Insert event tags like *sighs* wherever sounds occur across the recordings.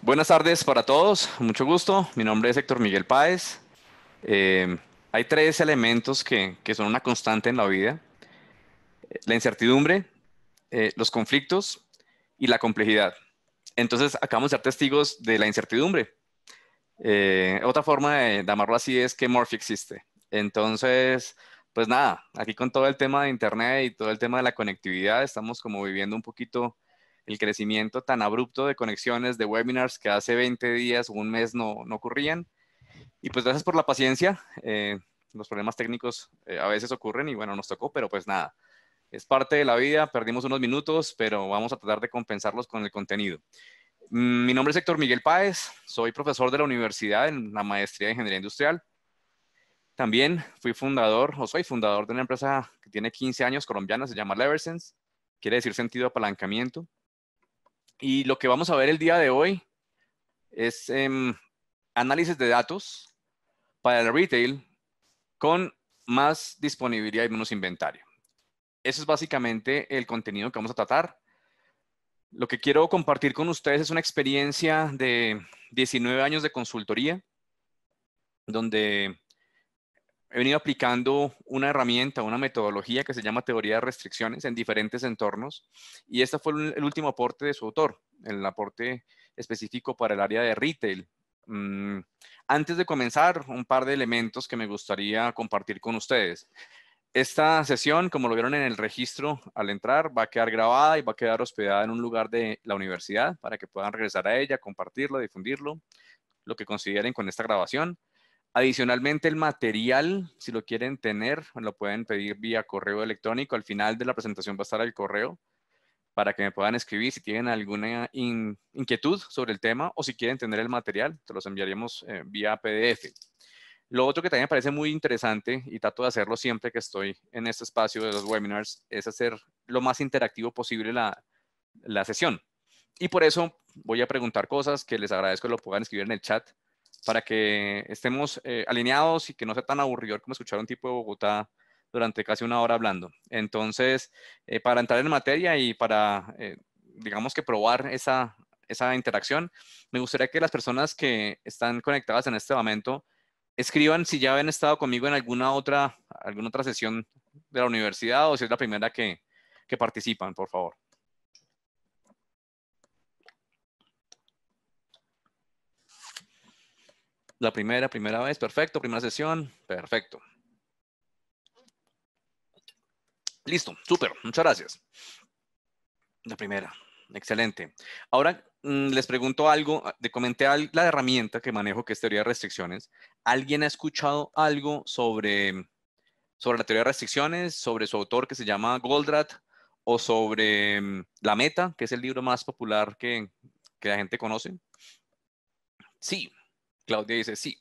Buenas tardes para todos, mucho gusto. Mi nombre es Héctor Miguel Páez. Eh, hay tres elementos que, son una constante en la vida. Eh, la incertidumbre, eh, los conflictos y la complejidad. Entonces, acabamos de ser testigos de la incertidumbre. otra forma de llamarlo así es que Morphy existe. Entonces, pues nada, aquí con todo el tema de Internet y todo el tema de la conectividad, estamos como viviendo un poquito el crecimiento tan abrupto de conexiones, de webinars que hace 20 días o un mes no, no ocurrían. Y pues gracias por la paciencia. Eh, los problemas técnicos eh, a veces ocurren y bueno, nos tocó, pero pues nada, es parte de la vida, perdimos unos minutos, pero vamos a tratar de compensarlos con el contenido. Mm, mi nombre es Héctor Miguel Páez, soy profesor de la universidad en la maestría de Ingeniería Industrial. También fui fundador o soy fundador de una empresa que tiene 15 años colombiana, se llama Leversense, quiere decir sentido apalancamiento. Y lo que vamos a ver el día de hoy es em, análisis de datos para el retail con más disponibilidad y menos inventario. Eso es básicamente el contenido que vamos a tratar. Lo que quiero compartir con ustedes es una experiencia de 19 años de consultoría, donde he venido aplicando una herramienta, una metodología que se llama teoría de restricciones en diferentes entornos y este fue el último aporte de su autor, el aporte específico para el área de retail. Mm, antes de comenzar, un par de elementos que me gustaría compartir con ustedes. Esta sesión, como lo vieron en el registro al entrar, va a quedar grabada y va a quedar hospedada en un lugar de la universidad para que puedan regresar a ella, compartirlo, difundirlo, lo que consideren con esta grabación. Adicionalmente, el material, si lo quieren tener, lo pueden pedir vía correo electrónico. Al final de la presentación va a estar el correo para que me puedan escribir si tienen alguna inquietud sobre el tema o si quieren tener el material, te los enviaríamos eh, vía PDF. Lo otro que también me parece muy interesante y trato de hacerlo siempre que estoy en este espacio de los webinars es hacer lo más interactivo posible la, la sesión. Y por eso voy a preguntar cosas que les agradezco que lo puedan escribir en el chat para que estemos eh, alineados y que no sea tan aburrido como escuchar a un tipo de Bogotá durante casi una hora hablando. Entonces, eh, para entrar en materia y para, eh, digamos que probar esa, interacción, me gustaría que las personas que están conectadas en este momento escriban si ya han estado conmigo en alguna otra, alguna otra sesión de la universidad o si es la primera que participan, por favor. La primera, primera vez, perfecto. Primera sesión, perfecto. Listo, súper, muchas gracias. La primera, excelente. Ahora mm, les pregunto algo, de ah, comenté la herramienta que manejo que es teoría de restricciones. ¿Alguien ha escuchado algo sobre, sobre la teoría de restricciones, sobre su autor que se llama Goldratt o sobre mm, La Meta, que es el libro más popular que, que la gente conoce? Sí, Claudia dice sí.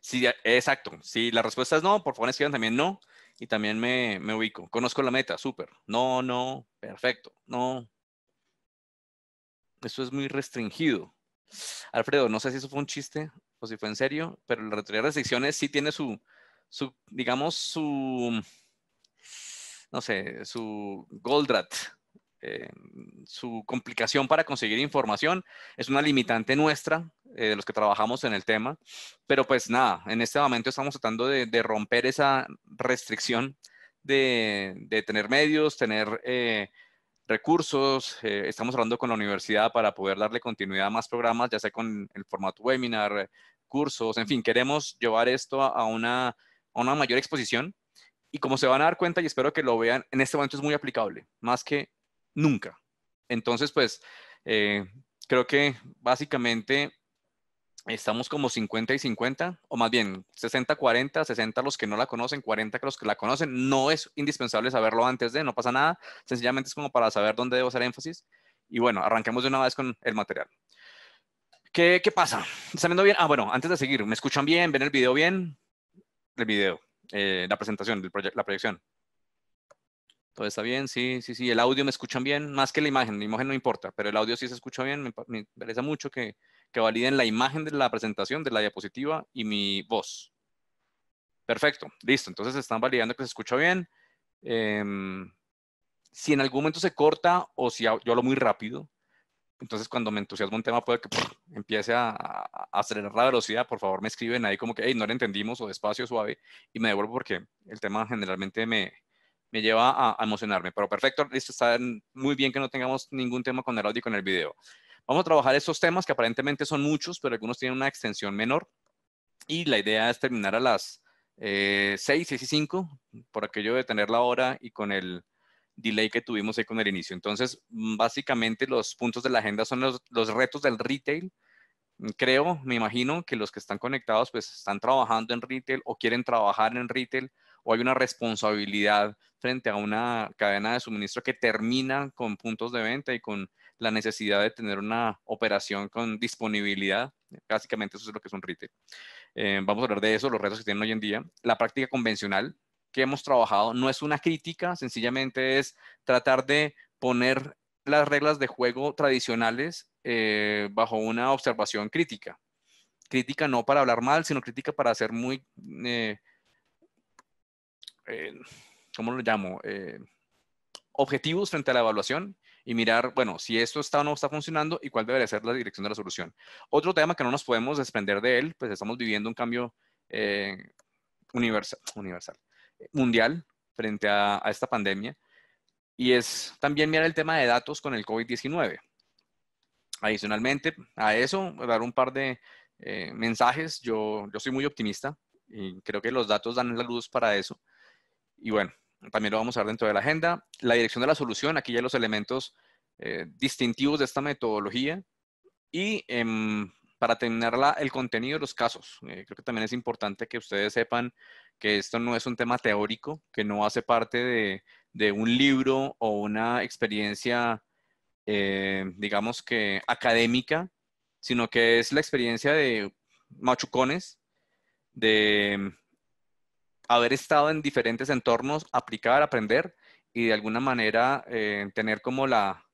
Sí, exacto. Si la respuesta es no, por favor escriban también no. Y también me, me ubico. Conozco la meta, súper. No, no, perfecto. No. Eso es muy restringido. Alfredo, no sé si eso fue un chiste o si fue en serio, pero la reteoría de restricciones sí tiene su, su, digamos, su, no sé, su goldrat. Eh, mm, su complicación para conseguir información es una limitante nuestra, eh, de los que trabajamos en el tema, pero pues nada, en este momento estamos tratando de, romper esa restricción de, tener medios, tener eh, recursos, estamos hablando con la universidad para poder darle continuidad a más programas, ya sea con el formato webinar, cursos, en fin, queremos llevar esto a una, a una mayor exposición y como se van a dar cuenta, y espero que lo vean, en este momento es muy aplicable, más que nunca. Entonces, pues, eh, creo que básicamente estamos como 50 y 50, o más bien 60-40, 60 los que no la conocen, 40 los que la conocen. No es indispensable saberlo antes de, no pasa nada, sencillamente es como para saber dónde debo hacer énfasis. Y bueno, arranquemos de una vez con el material. ¿Qué, pasa? ¿Están viendo bien? Ah, bueno, antes de seguir, ¿me escuchan bien? ¿Ven el video bien? El video, eh, la presentación, la proyección todo pues, está bien, sí, sí, sí, el audio me escuchan bien, más que la imagen, la imagen no importa, pero el audio sí se escucha bien, me, interesa mucho que, validen la imagen de la presentación, de la diapositiva y mi voz. Perfecto, listo, entonces están validando que se escucha bien. Em, si en algún momento se corta o si yo hablo muy rápido, entonces cuando me entusiasmo un tema puede que empiece a, a, acelerar la velocidad, por favor me escriben ahí como que, hey, no lo entendimos o despacio, suave, y me devuelvo porque el tema generalmente me, me lleva a, emocionarme. Pero perfecto, listo, está muy bien que no tengamos ningún tema con el audio y con el video. Vamos a trabajar esos temas que aparentemente son muchos, pero algunos tienen una extensión menor. Y la idea es terminar a las 6, eh, 6 y 5, por aquello de tener la hora y con el delay que tuvimos ahí con el inicio. Entonces, básicamente los puntos de la agenda son los retos del retail. Creo, me imagino que los que están conectados pues están trabajando en retail o quieren trabajar en retail o hay una responsabilidad frente a una cadena de suministro que termina con puntos de venta y con la necesidad de tener una operación con disponibilidad. Básicamente eso es lo que es un retail. Eh, vamos a hablar de eso, los retos que tienen hoy en día. La práctica convencional que hemos trabajado no es una crítica, sencillamente es tratar de poner las reglas de juego tradicionales eh, bajo una observación crítica. Crítica no para hablar mal, sino crítica para ser muy eh, eh, ¿cómo lo llamo? Eh, objetivos frente a la evaluación y mirar, bueno, si esto está o no está funcionando y cuál debería ser la dirección de la solución. Otro tema que no nos podemos desprender de él, pues estamos viviendo un cambio eh, universal, universal, mundial frente a, esta pandemia y es también mirar el tema de datos con el COVID-19. Adicionalmente a eso, dar un par de mensajes. Yo, yo soy muy optimista y creo que los datos dan la luz para eso. Y bueno, también lo vamos a ver dentro de la agenda. La dirección de la solución, aquí ya los elementos eh, distintivos de esta metodología. Y em, para terminar el contenido de los casos, eh, creo que también es importante que ustedes sepan que esto no es un tema teórico, que no hace parte de, de un libro o una experiencia, eh, digamos que académica, sino que es la experiencia de machucones, de haber estado en diferentes entornos, aplicar, aprender y de alguna manera eh, tener como la,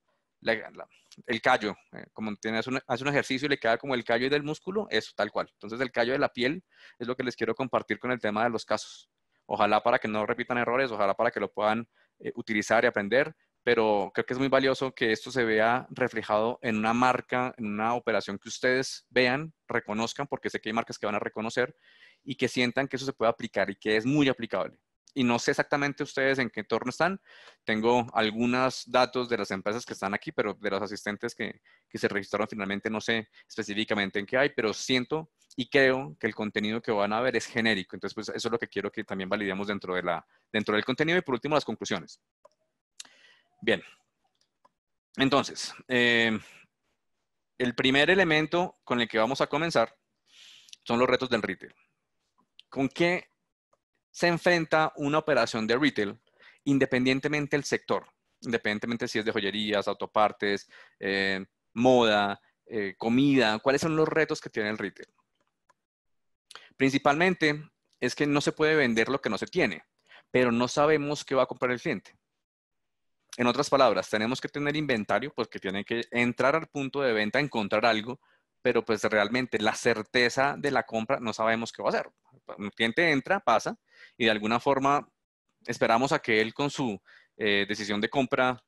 el callo, eh, como tienes hace un ejercicio y le queda como el callo y del músculo, eso tal cual. Entonces el callo de la piel es lo que les quiero compartir con el tema de los casos. Ojalá para que no repitan errores, ojalá para que lo puedan eh, utilizar y aprender, pero creo que es muy valioso que esto se vea reflejado en una marca, en una operación que ustedes vean, reconozcan, porque sé que hay marcas que van a reconocer y que sientan que eso se puede aplicar y que es muy aplicable. Y no sé exactamente ustedes en qué entorno están. Tengo algunos datos de las empresas que están aquí, pero de los asistentes que, que se registraron finalmente no sé específicamente en qué hay, pero siento y creo que el contenido que van a ver es genérico. Entonces, pues eso es lo que quiero que también validemos dentro, de la, dentro del contenido. Y por último, las conclusiones. Bien. Entonces, eh, el primer elemento con el que vamos a comenzar son los retos del retail. ¿Con qué se enfrenta una operación de retail independientemente del sector? Independientemente si es de joyerías, autopartes, eh, moda, eh, comida, ¿cuáles son los retos que tiene el retail? Principalmente es que no se puede vender lo que no se tiene, pero no sabemos qué va a comprar el cliente. En otras palabras, tenemos que tener inventario porque tiene que entrar al punto de venta, encontrar algo, pero pues realmente la certeza de la compra no sabemos qué va a hacer. Un cliente entra, pasa y de alguna forma esperamos a que él con su eh, decisión de compra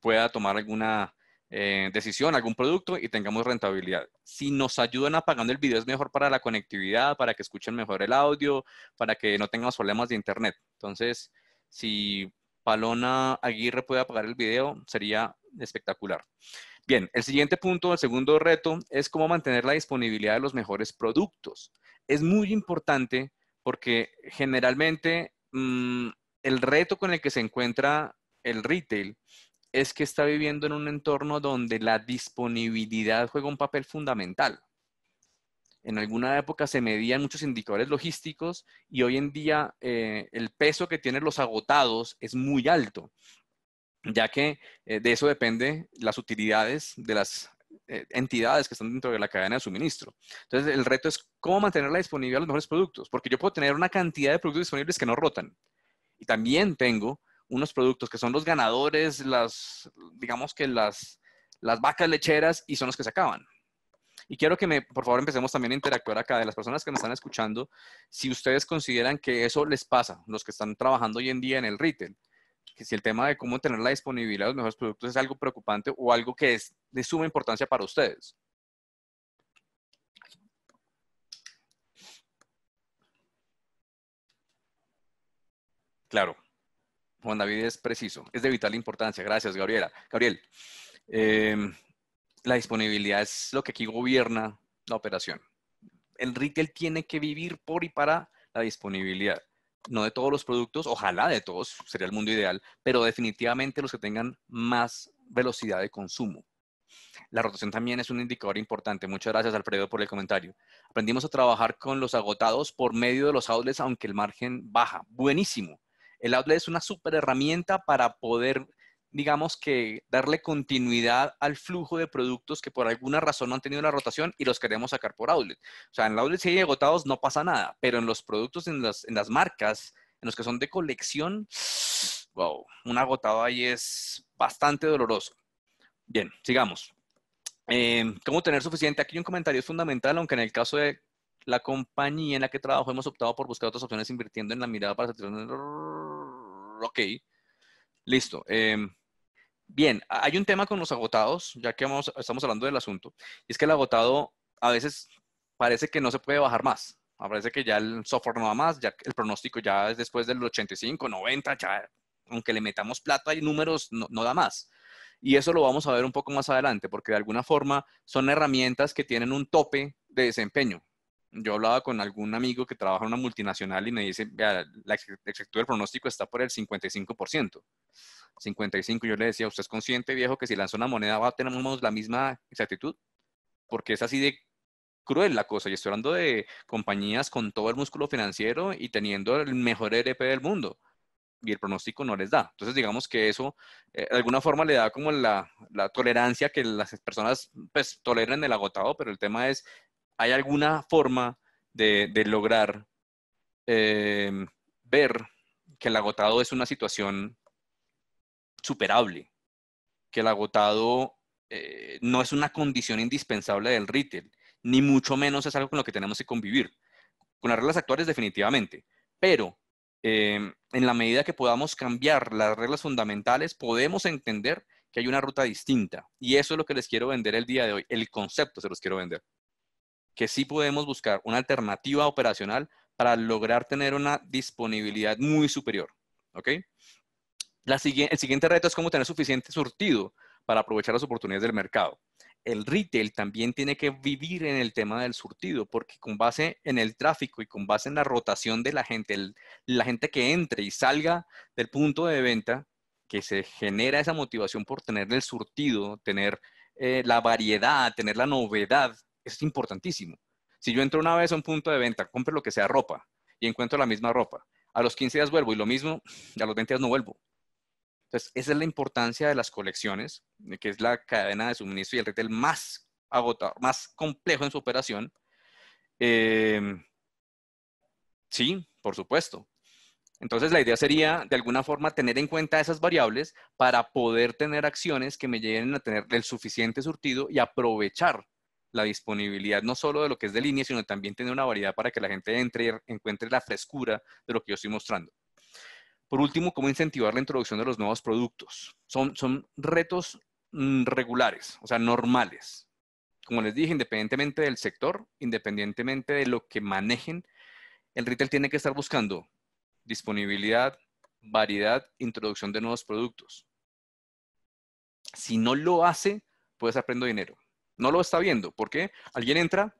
pueda tomar alguna eh, decisión, algún producto y tengamos rentabilidad. Si nos ayudan apagando el video es mejor para la conectividad, para que escuchen mejor el audio, para que no tengamos problemas de internet. Entonces, si Palona Aguirre puede apagar el video, sería espectacular. Bien, el siguiente punto, el segundo reto, es cómo mantener la disponibilidad de los mejores productos. Es muy importante porque generalmente mm, el reto con el que se encuentra el retail es que está viviendo en un entorno donde la disponibilidad juega un papel fundamental. En alguna época se medían muchos indicadores logísticos y hoy en día eh, el peso que tienen los agotados es muy alto ya que eh, de eso depende las utilidades de las eh, entidades que están dentro de la cadena de suministro. Entonces, el reto es cómo mantener la disponibilidad de los mejores productos, porque yo puedo tener una cantidad de productos disponibles que no rotan. Y también tengo unos productos que son los ganadores, las, digamos que las, vacas lecheras y son los que se acaban. Y quiero que, me, por favor, empecemos también a interactuar acá de las personas que me están escuchando, si ustedes consideran que eso les pasa, los que están trabajando hoy en día en el retail que si el tema de cómo tener la disponibilidad de los mejores productos es algo preocupante o algo que es de suma importancia para ustedes. Claro, Juan David es preciso, es de vital importancia. Gracias, Gabriela. Gabriel, em, la disponibilidad es lo que aquí gobierna la operación. El retail tiene que vivir por y para la disponibilidad no de todos los productos, ojalá de todos, sería el mundo ideal, pero definitivamente los que tengan más velocidad de consumo. La rotación también es un indicador importante. Muchas gracias, Alfredo, por el comentario. Aprendimos a trabajar con los agotados por medio de los outlets, aunque el margen baja. Buenísimo. El outlet es una súper herramienta para poder digamos que darle continuidad al flujo de productos que por alguna razón no han tenido la rotación y los queremos sacar por outlet. O sea, en la outlet si hay agotados no pasa nada, pero en los productos, en las, marcas, en los que son de colección, wow, *sniffs* un agotado ahí es bastante doloroso. Bien, sigamos. Em, ¿Cómo tener suficiente? Aquí un comentario es fundamental, aunque en el caso de la compañía en la que trabajo hemos optado por buscar otras opciones invirtiendo en la mirada para satisfacer... Ok, listo. Em, Bien, hay un tema con los agotados, ya que estamos hablando del asunto, y es que el agotado a veces parece que no se puede bajar más. Ah, parece que ya el software no da más, ya el pronóstico ya es después del 85, 90, aunque le metamos plata y números, no, da más. Y eso lo vamos a ver un poco más adelante, porque de alguna forma son herramientas que tienen un tope de desempeño. Yo hablaba con algún amigo que trabaja en una multinacional y me dice, la exactitud del pronóstico está por el 55%. 55. Yo le decía, ¿usted es consciente, viejo, que si lanzó una moneda va a tener la misma exactitud? Porque es así de cruel la cosa. Y estoy hablando de compañías con todo el músculo financiero y teniendo el mejor ERP del mundo. Y el pronóstico no les da. Entonces, digamos que eso, eh, de alguna forma, le da como la, la tolerancia que las personas pues, toleran el agotado, pero el tema es, ¿hay alguna forma de, de lograr eh, ver que el agotado es una situación superable, que el agotado eh, no es una condición indispensable del retail, ni mucho menos es algo con lo que tenemos que convivir. Con las reglas actuales definitivamente, pero em, en la medida que podamos cambiar las reglas fundamentales, podemos entender que hay una ruta distinta. Y eso es lo que les quiero vender el día de hoy, el concepto se los quiero vender. Que sí podemos buscar una alternativa operacional para lograr tener una disponibilidad muy superior. ¿Ok? el siguiente reto es cómo tener suficiente surtido para aprovechar las oportunidades del mercado. El retail también tiene que vivir en el tema del surtido, porque con base en el tráfico y con base en la rotación de la gente, la gente que entre y salga del punto de venta, que se genera esa motivación por tener el surtido, tener eh, la variedad, tener la novedad, es importantísimo. Si yo entro una vez a un punto de venta, compro lo que sea ropa y encuentro la misma ropa, a los 15 días vuelvo y lo mismo, *sniffs* a los 20 días no vuelvo. Pues esa es la importancia de las colecciones, que es la cadena de suministro y el retail más agotado, más complejo en su operación. Em, sí, por supuesto. Entonces, la idea sería, de alguna forma, tener en cuenta esas variables para poder tener acciones que me lleguen a tener el suficiente surtido y aprovechar la disponibilidad no solo de lo que es de línea, sino también tener una variedad para que la gente entre y encuentre la frescura de lo que yo estoy mostrando. Por último, cómo incentivar la introducción de los nuevos productos. Son, retos mm, regulares, o sea, normales. Como les dije, independientemente del sector, independientemente de lo que manejen, el retail tiene que estar buscando disponibilidad, variedad, introducción de nuevos productos. Si no lo hace, puede aprendo dinero. No lo está viendo. ¿Por qué? Alguien entra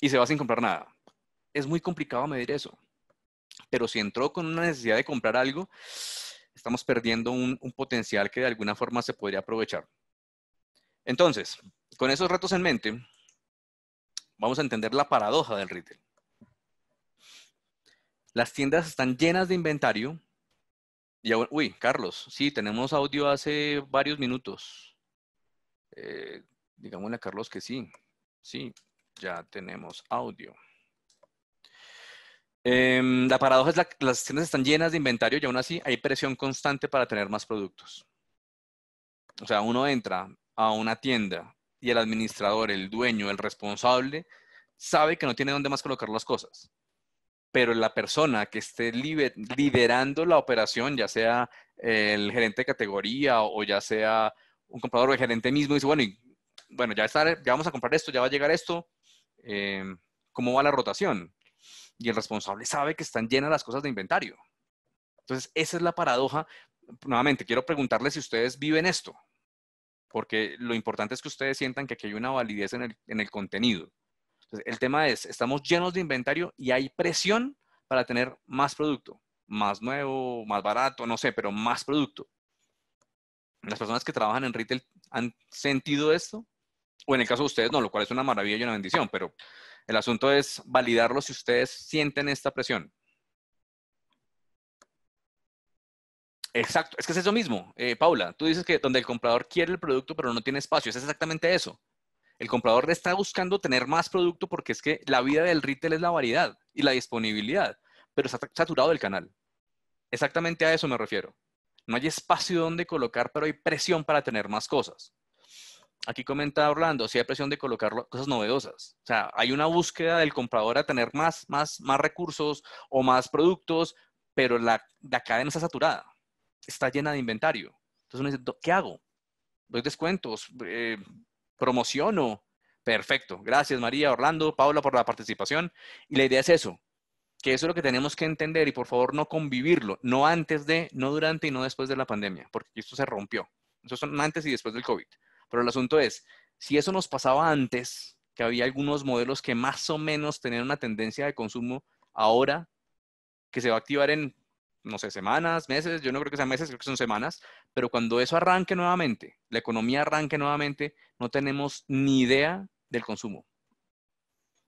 y se va sin comprar nada. Es muy complicado medir eso pero si entró con una necesidad de comprar algo, estamos perdiendo un, potencial que de alguna forma se podría aprovechar. Entonces, con esos retos en mente, vamos a entender la paradoja del retail. Las tiendas están llenas de inventario. Y uy, Carlos, sí, tenemos audio hace varios minutos. Eh, digámosle a Carlos que sí. Sí, ya tenemos audio. Em, la paradoja es que las tiendas están llenas de inventario y aún así hay presión constante para tener más productos. O sea, uno entra a una tienda y el administrador, el dueño, el responsable, sabe que no tiene dónde más colocar las cosas. Pero la persona que esté liderando la operación, ya sea el gerente de categoría o ya sea un comprador o el gerente mismo, dice, bueno, bueno ya, vamos a comprar esto, ya va a llegar esto. Em, ¿Cómo va la rotación? y el responsable sabe que están llenas las cosas de inventario. Entonces, esa es la paradoja. Nuevamente, quiero preguntarle si ustedes viven esto, porque lo importante es que ustedes sientan que aquí hay una validez en el, en el contenido. Entonces, el tema es, estamos llenos de inventario y hay presión para tener más producto, más nuevo, más barato, no sé, pero más producto. Las personas que trabajan en retail han sentido esto, o en el caso de ustedes no, lo cual es una maravilla y una bendición, pero el asunto es validarlo si ustedes sienten esta presión. Exacto, es que es eso mismo, eh, Paula. Tú dices que donde el comprador quiere el producto pero no tiene espacio, es exactamente eso. El comprador está buscando tener más producto porque es que la vida del retail es la variedad y la disponibilidad, pero está saturado el canal. Exactamente a eso me refiero. No hay espacio donde colocar, pero hay presión para tener más cosas. Aquí comenta Orlando, si hay presión de colocar cosas novedosas. O sea, hay una búsqueda del comprador a tener más, más, más recursos o más productos, pero la, cadena está saturada, está llena de inventario. Entonces uno dice, ¿qué hago? Doy descuentos, eh, promociono. Perfecto. Gracias María, Orlando, Paula por la participación. Y la idea es eso, que eso es lo que tenemos que entender y por favor no convivirlo, no antes de, no durante y no después de la pandemia, porque esto se rompió. Eso son antes y después del COVID. Pero el asunto es, si eso nos pasaba antes, que había algunos modelos que más o menos tenían una tendencia de consumo, ahora que se va a activar en, no sé, semanas, meses, yo no creo que sean meses, creo que son semanas, pero cuando eso arranque nuevamente, la economía arranque nuevamente, no tenemos ni idea del consumo.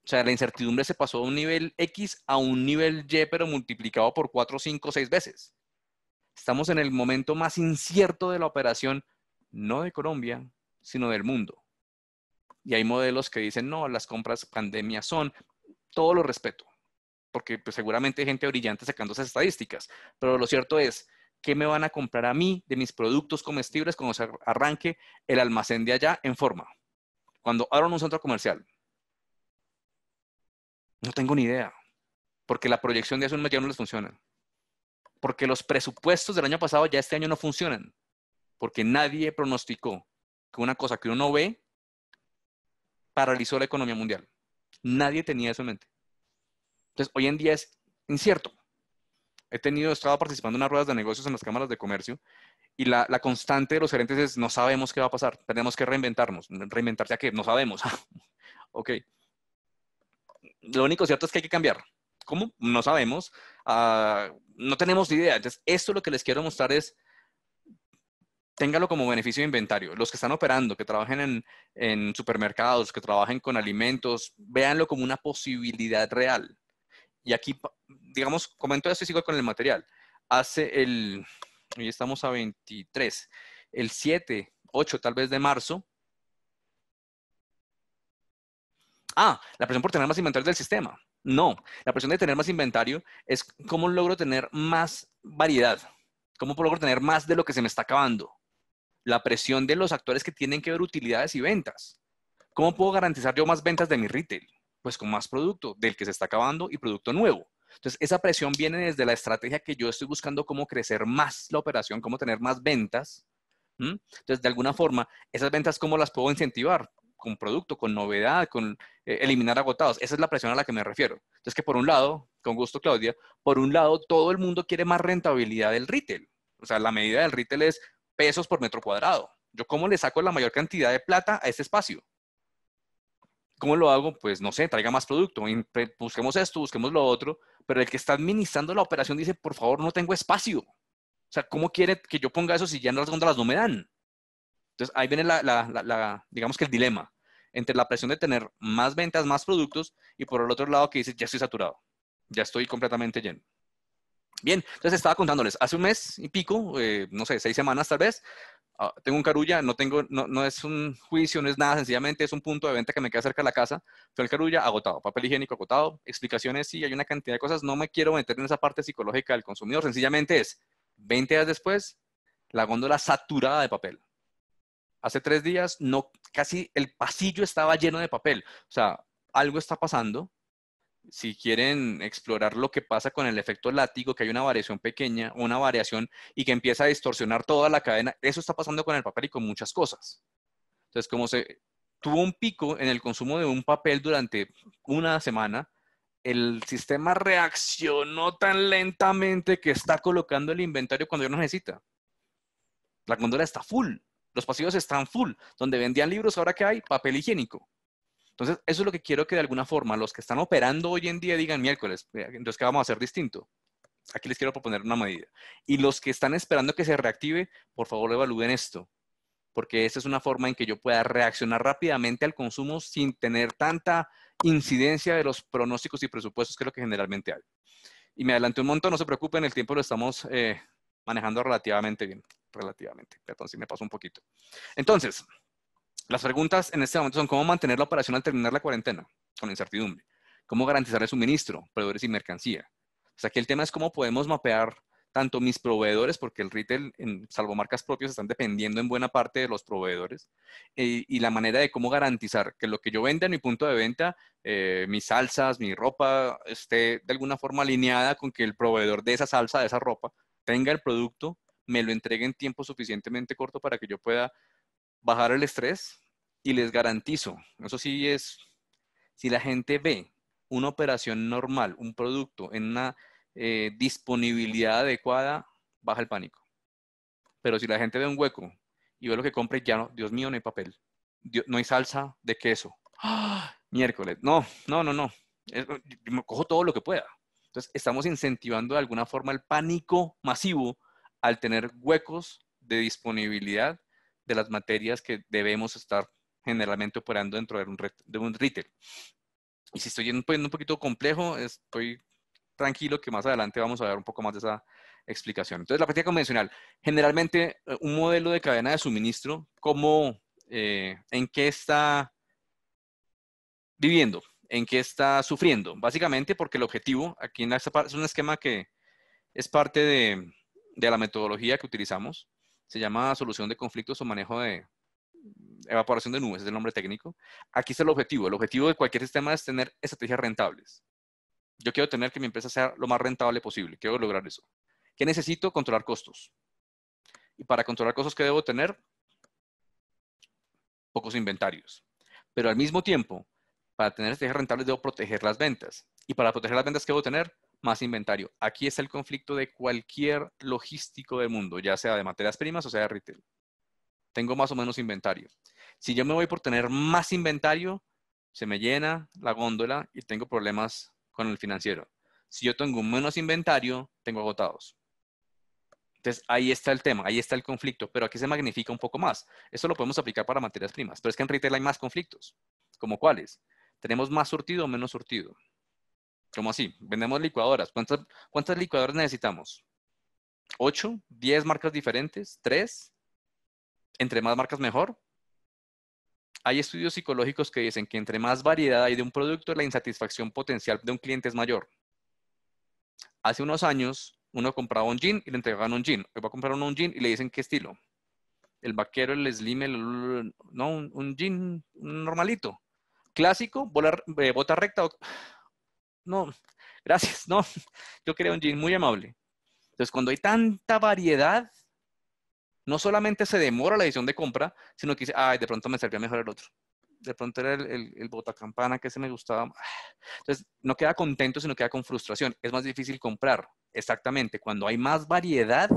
O sea, la incertidumbre se pasó de un nivel X a un nivel Y, pero multiplicado por 4, 5, seis veces. Estamos en el momento más incierto de la operación, no de Colombia, sino del mundo. Y hay modelos que dicen, no, las compras pandemia son, todo lo respeto, porque pues, seguramente hay gente brillante sacando esas estadísticas, pero lo cierto es, ¿qué me van a comprar a mí de mis productos comestibles cuando se arranque el almacén de allá en forma? Cuando abro un centro comercial. No tengo ni idea, porque la proyección de hace un mes ya no les funciona, porque los presupuestos del año pasado ya este año no funcionan, porque nadie pronosticó que una cosa que uno ve paralizó la economía mundial. Nadie tenía eso en mente. Entonces, hoy en día es incierto. He tenido, he estado participando en unas ruedas de negocios en las cámaras de comercio y la, constante de los gerentes es no sabemos qué va a pasar, tenemos que reinventarnos. ¿Reinventarse a qué? No sabemos. Ah. *laughs* ok. Lo único cierto es que hay que cambiar. ¿Cómo? No sabemos. Ah, no tenemos idea. Entonces, esto lo que les quiero mostrar es, téngalo como beneficio de inventario. Los que están operando, que trabajen en, supermercados, que trabajen con alimentos, véanlo como una posibilidad real. Y aquí, digamos, comento esto y sigo con el material. Hace el, hoy estamos a 23, el 7, 8 tal vez de marzo. Ah, la presión por tener más inventario del sistema. No, la presión de tener más inventario es cómo logro tener más variedad, cómo logro tener más de lo que se me está acabando la presión de los actores que tienen que ver utilidades y ventas. ¿Cómo puedo garantizar yo más ventas de mi retail? Pues con más producto del que se está acabando y producto nuevo. Entonces, esa presión viene desde la estrategia que yo estoy buscando cómo crecer más la operación, cómo tener más ventas. Entonces, de alguna forma, esas ventas, ¿cómo las puedo incentivar? Con producto, con novedad, con eh, eliminar agotados. Esa es la presión a la que me refiero. Entonces, que por un lado, con gusto, Claudia, por un lado, todo el mundo quiere más rentabilidad del retail. O sea, la medida del retail es pesos por metro cuadrado. ¿Yo cómo le saco la mayor cantidad de plata a este espacio? ¿Cómo lo hago? Pues no sé, traiga más producto, busquemos esto, busquemos lo otro, pero el que está administrando la operación dice, por favor, no tengo espacio. O sea, ¿cómo quiere que yo ponga eso si ya las góndolas no me dan? Entonces ahí viene la, la, la, digamos que el dilema entre la presión de tener más ventas, más productos y por el otro lado que dice, ya estoy saturado, ya estoy completamente lleno. Bien, entonces estaba contándoles, hace un mes y pico, eh, no sé, seis semanas tal vez, ah, tengo un carulla, no, tengo, no, es un juicio, no es nada, sencillamente es un punto de venta que me queda cerca de la casa, fue el carulla agotado, papel higiénico agotado, explicaciones, sí, hay una cantidad de cosas, no me quiero meter en esa parte psicológica del consumidor, sencillamente es, 20 días después, la góndola saturada de papel. Hace tres días, no, casi el pasillo estaba lleno de papel, o sea, algo está pasando, si quieren explorar lo que pasa con el efecto látigo, que hay una variación pequeña, una variación y que empieza a distorsionar toda la cadena, eso está pasando con el papel y con muchas cosas. Entonces, como se tuvo un pico en el consumo de un papel durante una semana, el sistema reaccionó tan lentamente que está colocando el inventario cuando ya no necesita. La condora está full, los pasillos están full, donde vendían libros, ahora que hay papel higiénico. Entonces, eso es lo que quiero que de alguna forma los que están operando hoy en día digan miércoles, eh, entonces, ¿qué vamos a hacer distinto? Aquí les quiero proponer una medida. Y los que están esperando que se reactive, por favor, evalúen esto, porque esa es una forma en que yo pueda reaccionar rápidamente al consumo sin tener tanta incidencia de los pronósticos y presupuestos que es lo que generalmente hay. Y me adelanté un montón, no se preocupen, el tiempo lo estamos eh, manejando relativamente bien, relativamente. Perdón si me paso un poquito. Entonces, las preguntas en este momento son cómo mantener la operación al terminar la cuarentena, con incertidumbre, cómo garantizar el suministro, proveedores y mercancía. O sea, que el tema es cómo podemos mapear tanto mis proveedores, porque el retail, en, salvo marcas propias, están dependiendo en buena parte de los proveedores, y la manera de cómo garantizar que lo que yo venda en mi punto de venta, eh, mis salsas, mi ropa, esté de alguna forma alineada con que el proveedor de esa salsa, de esa ropa, tenga el producto, me lo entregue en tiempo suficientemente corto para que yo pueda bajar el estrés y les garantizo, eso sí es, si la gente ve una operación normal, un producto en una eh, disponibilidad adecuada, baja el pánico. Pero si la gente ve un hueco y ve lo que compre, ya no, Dios mío, no hay papel, no hay salsa de queso. ¡Ah! Miércoles, no, no, no, no, me cojo todo lo que pueda. Entonces, estamos incentivando de alguna forma el pánico masivo al tener huecos de disponibilidad de las materias que debemos estar generalmente operando dentro de un, de un retail. Y si estoy poniendo pues, un, poquito complejo, estoy tranquilo que más adelante vamos a ver un poco más de esa explicación. Entonces, la práctica convencional, generalmente eh, un modelo de cadena de suministro, ¿cómo, eh, ¿en qué está viviendo? ¿En qué está sufriendo? Básicamente porque el objetivo, aquí en esta parte, es un esquema que es parte de, de la metodología que utilizamos se llama solución de conflictos o manejo de evaporación de nubes, es el nombre técnico. Aquí está el objetivo. El objetivo de cualquier sistema es tener estrategias rentables. Yo quiero tener que mi empresa sea lo más rentable posible. Quiero lograr eso. ¿Qué necesito? Controlar costos. Y para controlar costos, ¿qué debo tener? Pocos inventarios. Pero al mismo tiempo, para tener estrategias rentables debo proteger las ventas. Y para proteger las ventas, ¿qué debo tener? más inventario. Aquí está el conflicto de cualquier logístico del mundo, ya sea de materias primas o sea de retail. Tengo más o menos inventario. Si yo me voy por tener más inventario, se me llena la góndola y tengo problemas con el financiero. Si yo tengo menos inventario, tengo agotados. Entonces, ahí está el tema, ahí está el conflicto, pero aquí se magnifica un poco más. Eso lo podemos aplicar para materias primas, pero es que en retail hay más conflictos. ¿Como cuáles? Tenemos más surtido o menos surtido. ¿Cómo así? Vendemos licuadoras. ¿Cuántas, licuadoras necesitamos? ¿Ocho? ¿Diez marcas diferentes? ¿Tres? ¿Entre más marcas mejor? Hay estudios psicológicos que dicen que entre más variedad hay de un producto, la insatisfacción potencial de un cliente es mayor. Hace unos años, uno compraba un jean y le entregaban un jean. Hoy va a comprar uno un jean y le dicen qué estilo. El vaquero, el slim, el, no, un, jean normalito. Clásico, eh, bota recta no, gracias, no. *laughs* Yo quería un jean muy amable. Entonces, cuando hay tanta variedad, no solamente se demora la decisión de compra, sino que dice, ay, de pronto me servía mejor el otro. De pronto era el, el botacampana que se me gustaba. *sighs* Entonces, no queda contento, sino queda con frustración. Es más difícil comprar, exactamente. Cuando hay más variedad,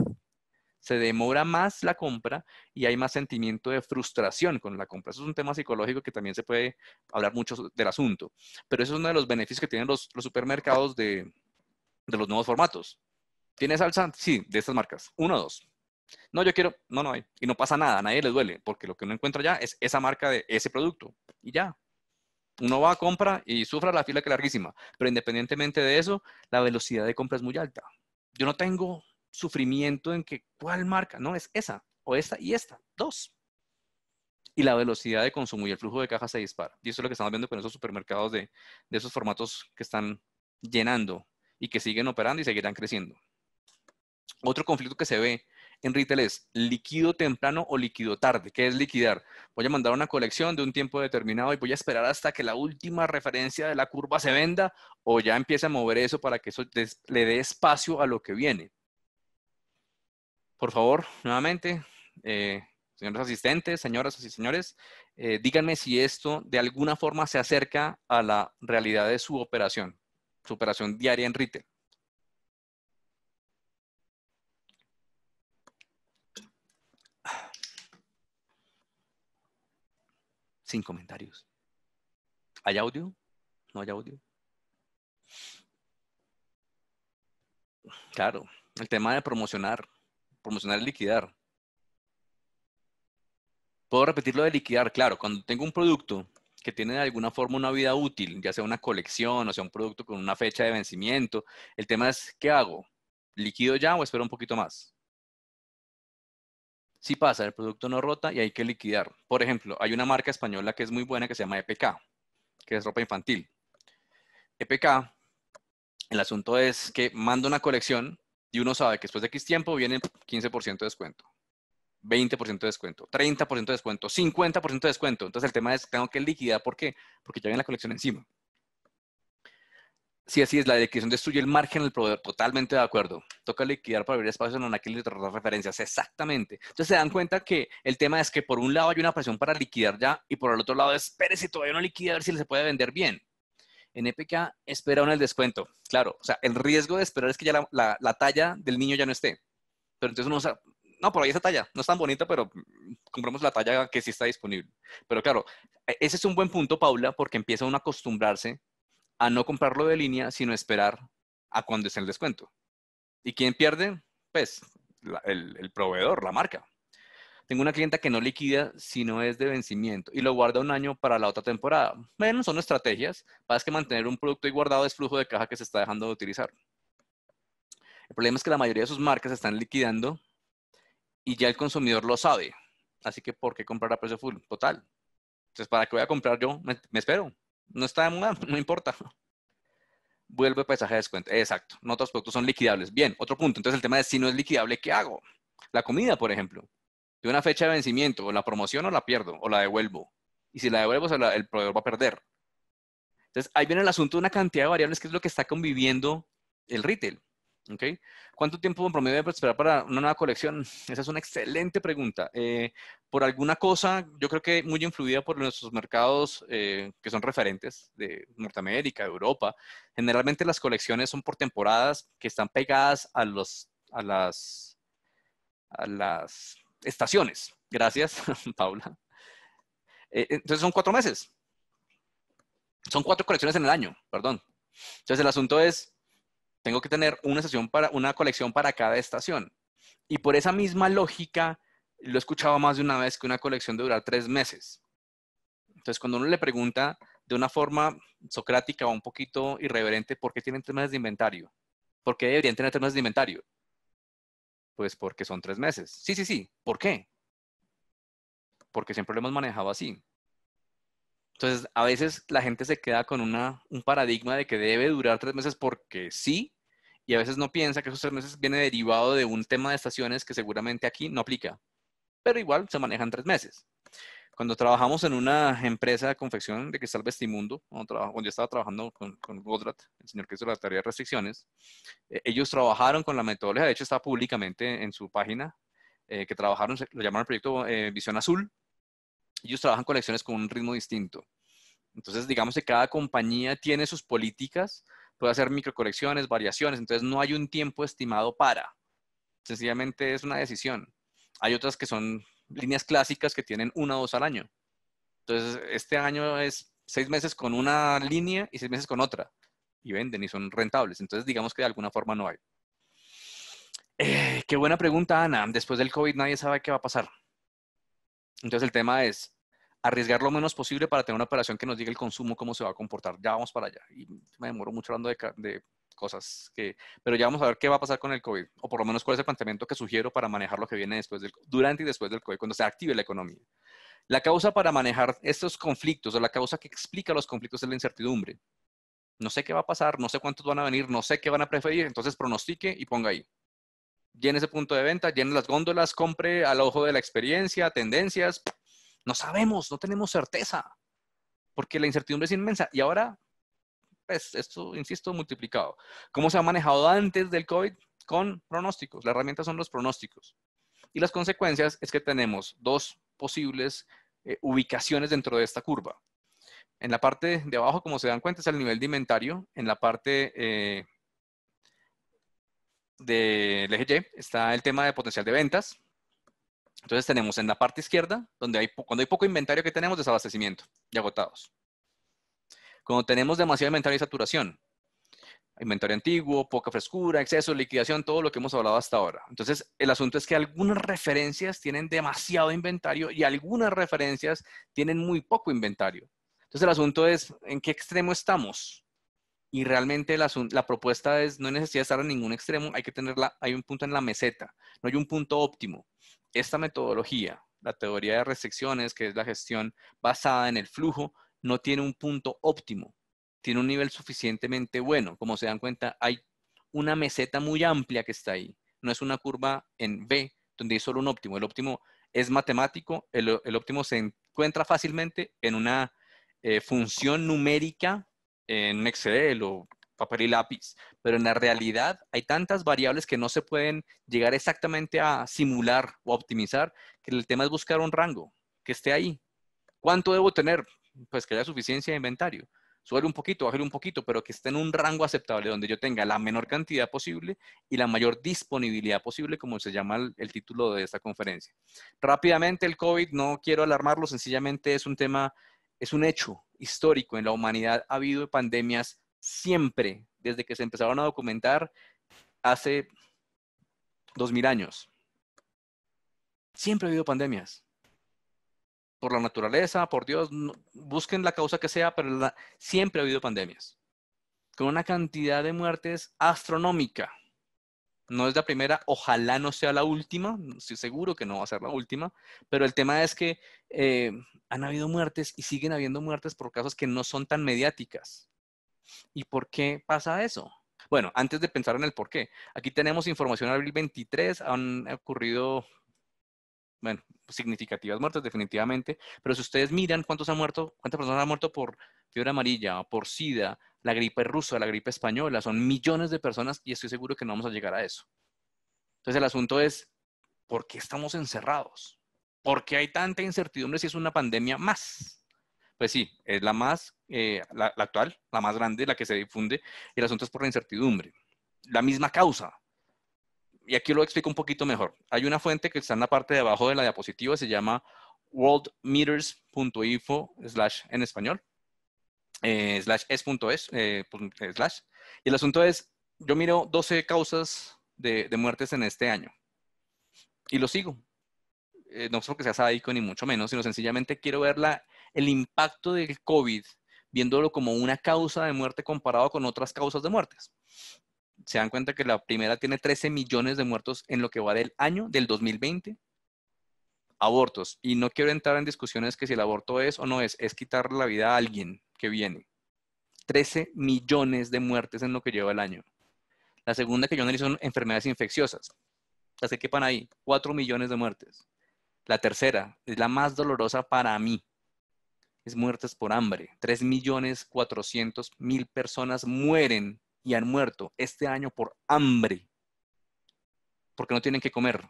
se demora más la compra y hay más sentimiento de frustración con la compra. Eso es un tema psicológico que también se puede hablar mucho del asunto, pero eso es uno de los beneficios que tienen los, supermercados de, los nuevos formatos. ¿Tienes salsa? Sí, de estas marcas. Uno dos. No, yo quiero, no, no hay. Y no pasa nada, a nadie le duele, porque lo que uno encuentra ya es esa marca de ese producto. Y ya, uno va a compra y sufra la fila que larguísima, pero independientemente de eso, la velocidad de compra es muy alta. Yo no tengo sufrimiento en que cuál marca, no, es esa, o esta y esta, dos. Y la velocidad de consumo y el flujo de caja se dispara. Y eso es lo que estamos viendo con esos supermercados de, esos formatos que están llenando y que siguen operando y seguirán creciendo. Otro conflicto que se ve en retail es líquido temprano o líquido tarde. ¿Qué es liquidar? Voy a mandar una colección de un tiempo determinado y voy a esperar hasta que la última referencia de la curva se venda o ya empiece a mover eso para que eso le dé espacio a lo que viene por favor, nuevamente, eh, señores asistentes, señoras y señores, eh, díganme si esto de alguna forma se acerca a la realidad de su operación, su operación diaria en retail. Sin comentarios. ¿Hay audio? ¿No hay audio? Claro, el tema de promocionar promocionar liquidar. Puedo repetir lo de liquidar, claro, cuando tengo un producto que tiene de alguna forma una vida útil, ya sea una colección o sea un producto con una fecha de vencimiento, el tema es, ¿qué hago? ¿Liquido ya o espero un poquito más? Si pasa, el producto no rota y hay que liquidar. Por ejemplo, hay una marca española que es muy buena que se llama EPK, que es ropa infantil. EPK, el asunto es que mando una colección y uno sabe que después de X tiempo viene 15% de descuento, 20% de descuento, 30% de descuento, 50% de descuento. Entonces el tema es, tengo que liquidar, ¿por qué? Porque ya viene la colección encima. Si sí, así es, la liquidación destruye el margen del proveedor, totalmente de acuerdo. Toca liquidar para abrir espacio en aquel de referencias, exactamente. Entonces se dan cuenta que el tema es que por un lado hay una presión para liquidar ya y por el otro lado espérese, todavía no liquida, a ver si le se puede vender bien. En EPK espera el descuento. Claro, o sea, el riesgo de esperar es que ya la, talla del niño ya no esté. Pero entonces uno, o no, por ahí esa talla, no es tan bonita, pero compramos la talla que sí está disponible. Pero claro, e, ese es un buen punto, Paula, porque empieza uno a acostumbrarse a no comprarlo de línea, sino esperar a cuando esté el descuento. ¿Y quién pierde? Pues el proveedor, la marca. Tengo una clienta que no liquida si no es de vencimiento y lo guarda un año para la otra temporada. Bueno, son estrategias. Para que mantener un producto y guardado es flujo de caja que se está dejando de utilizar. El problema es que la mayoría de sus marcas están liquidando y ya el consumidor lo sabe. Así que, ¿por qué comprar a precio full? Total. Entonces, ¿para qué voy a comprar yo? Me, espero. No está de moda, *laughs* no importa. Vuelve paisaje de descuento. Exacto. No todos los productos son liquidables. Bien, otro punto. Entonces, el tema de si no es liquidable, ¿qué hago? La comida, por ejemplo de una fecha de vencimiento, o la promoción o la pierdo, o la devuelvo. Y si la devuelvo, el proveedor va a perder. Entonces, ahí viene el asunto de una cantidad de variables que es lo que está conviviendo el retail. ¿Okay? ¿Cuánto tiempo en promedio debe esperar para una nueva colección? Esa es una excelente pregunta. Eh, por alguna cosa, yo creo que muy influida por nuestros mercados eh, que son referentes de Norteamérica, de Europa. Generalmente las colecciones son por temporadas que están pegadas a, los, a, las, a las estaciones. Gracias, *laughs* Paula. Eh, entonces son cuatro meses. Son cuatro colecciones en el año, perdón. Entonces el asunto es, tengo que tener una, estación para, una colección para cada estación. Y por esa misma lógica, lo he escuchado más de una vez que una colección debe durar tres meses. Entonces, cuando uno le pregunta de una forma socrática o un poquito irreverente, ¿por qué tienen tres meses de inventario? ¿Por qué deberían tener tres meses de inventario? Pues porque son tres meses. Sí, sí, sí. ¿Por qué? Porque siempre lo hemos manejado así. Entonces, a veces la gente se queda con una, un paradigma de que debe durar tres meses porque sí, y a veces no piensa que esos tres meses viene derivado de un tema de estaciones que seguramente aquí no aplica, pero igual se manejan tres meses cuando trabajamos en una empresa de confección de cristal Vestimundo, cuando yo estaba trabajando con, Godrat, el señor que hizo la tarea de restricciones, eh, ellos trabajaron con la metodología, de hecho está públicamente en su página, eh, que trabajaron, lo llamaron el proyecto eh, Visión Azul, ellos trabajan colecciones con un ritmo distinto. Entonces, digamos que cada compañía tiene sus políticas, puede hacer microcolecciones, variaciones, entonces no hay un tiempo estimado para, sencillamente es una decisión. Hay otras que son líneas clásicas que tienen una o dos al año. Entonces, este año es seis meses con una línea y seis meses con otra. Y venden y son rentables. Entonces, digamos que de alguna forma no hay. Eh, qué buena pregunta, Ana. Después del COVID nadie sabe qué va a pasar. Entonces, el tema es arriesgar lo menos posible para tener una operación que nos diga el consumo, cómo se va a comportar. Ya vamos para allá. Y me demoro mucho hablando de cosas que, pero ya vamos a ver qué va a pasar con el COVID, o por lo menos cuál es el planteamiento que sugiero para manejar lo que viene después del, durante y después del COVID, cuando se active la economía. La causa para manejar estos conflictos o la causa que explica los conflictos es la incertidumbre. No sé qué va a pasar, no sé cuántos van a venir, no sé qué van a preferir, entonces pronostique y ponga ahí. Llene ese punto de venta, llene las góndolas, compre al ojo de la experiencia, tendencias. No sabemos, no tenemos certeza, porque la incertidumbre es inmensa. Y ahora pues, esto, insisto, multiplicado. ¿Cómo se ha manejado antes del COVID? Con pronósticos. La herramienta son los pronósticos. Y las consecuencias es que tenemos dos posibles eh, ubicaciones dentro de esta curva. En la parte de abajo, como se dan cuenta, es el nivel de inventario. En la parte eh, del eje Y está el tema de potencial de ventas. Entonces tenemos en la parte izquierda, donde hay, cuando hay poco inventario, que tenemos? Desabastecimiento y agotados. Cuando tenemos demasiado inventario y saturación, inventario antiguo, poca frescura, exceso, liquidación, todo lo que hemos hablado hasta ahora. Entonces, el asunto es que algunas referencias tienen demasiado inventario y algunas referencias tienen muy poco inventario. Entonces, el asunto es en qué extremo estamos. Y realmente la, propuesta es, no hay necesidad de estar en ningún extremo, hay que tenerla, hay un punto en la meseta, no hay un punto óptimo. Esta metodología, la teoría de restricciones, que es la gestión basada en el flujo, no tiene un punto óptimo, tiene un nivel suficientemente bueno. Como se dan cuenta, hay una meseta muy amplia que está ahí. No es una curva en B donde hay solo un óptimo. El óptimo es matemático, el, óptimo se encuentra fácilmente en una eh, función numérica en Excel o papel y lápiz, pero en la realidad hay tantas variables que no se pueden llegar exactamente a simular o optimizar, que el tema es buscar un rango que esté ahí. ¿Cuánto debo tener? pues haya suficiencia de inventario. Subir un poquito, bajar un poquito, pero que esté en un rango aceptable donde yo tenga la menor cantidad posible y la mayor disponibilidad posible, como se llama el, el título de esta conferencia. Rápidamente, el COVID, no quiero alarmarlo, sencillamente es un tema, es un hecho histórico. En la humanidad ha habido pandemias siempre, desde que se empezaron a documentar hace 2000 años. Siempre ha habido pandemias por la naturaleza, por Dios, busquen la causa que sea, pero siempre ha habido pandemias, con una cantidad de muertes astronómica. No es la primera, ojalá no sea la última, estoy seguro que no va a ser la última, pero el tema es que eh, han habido muertes y siguen habiendo muertes por casos que no son tan mediáticas. ¿Y por qué pasa eso? Bueno, antes de pensar en el por qué, aquí tenemos información, abril 23, han ocurrido bueno, significativas muertes definitivamente, pero si ustedes miran cuántos han muerto, cuántas personas han muerto por fiebre amarilla, por SIDA, la gripe rusa, la gripe española, son millones de personas y estoy seguro que no vamos a llegar a eso. Entonces el asunto es, ¿por qué estamos encerrados? ¿Por qué hay tanta incertidumbre si es una pandemia más? Pues sí, es la más, eh, la actual, la más grande, la que se difunde, y el asunto es por la incertidumbre. La misma causa, y aquí lo explico un poquito mejor. Hay una fuente que está en la parte de abajo de la diapositiva, se llama worldmeters.info slash en español, eh, slash es.es, eh, pues, eh, slash. Y el asunto es, yo miro 12 causas de, muertes en este año y lo sigo. no es porque sea sádico ni mucho menos, sino sencillamente quiero ver el impacto del COVID viéndolo como una causa de muerte comparado con otras causas de muertes se dan cuenta que la primera tiene 13 millones de muertos en lo que va del año, del 2020. Abortos. Y no quiero entrar en discusiones que si el aborto es o no es, es quitar la vida a alguien que viene. 13 millones de muertes en lo que lleva el año. La segunda que yo analizo son enfermedades infecciosas. Las que quepan ahí, 4 millones de muertes. La tercera es la más dolorosa para mí. Es muertes por hambre. 3 millones mil personas mueren y han muerto este año por hambre, porque no tienen que comer.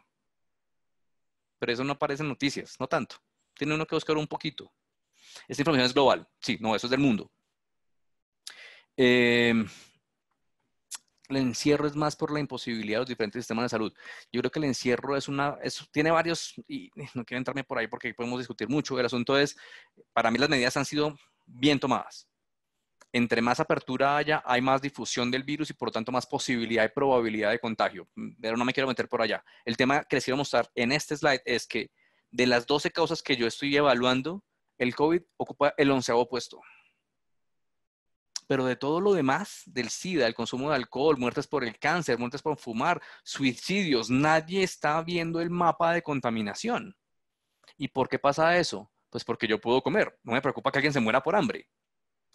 Pero eso no aparece en noticias, no tanto. Tiene uno que buscar un poquito. Esta información es global, sí, no, eso es del mundo. Em, el encierro es más por la imposibilidad de los diferentes sistemas de salud. Yo creo que el encierro es una, tiene varios, y no quiero entrarme por ahí porque podemos discutir mucho. El asunto es, para mí las medidas han sido bien tomadas entre más apertura haya, hay más difusión del virus y por lo tanto más posibilidad y probabilidad de contagio. Mm, pero no me quiero meter por allá. El tema que les quiero mostrar en este slide es que de las 12 causas que yo estoy evaluando, el COVID ocupa el onceavo puesto. Pero de todo lo demás, del SIDA, el consumo de alcohol, muertes por el cáncer, muertes por fumar, suicidios, nadie está viendo el mapa de contaminación. ¿Y por qué pasa eso? Pues porque yo puedo comer. No me preocupa que alguien se muera por hambre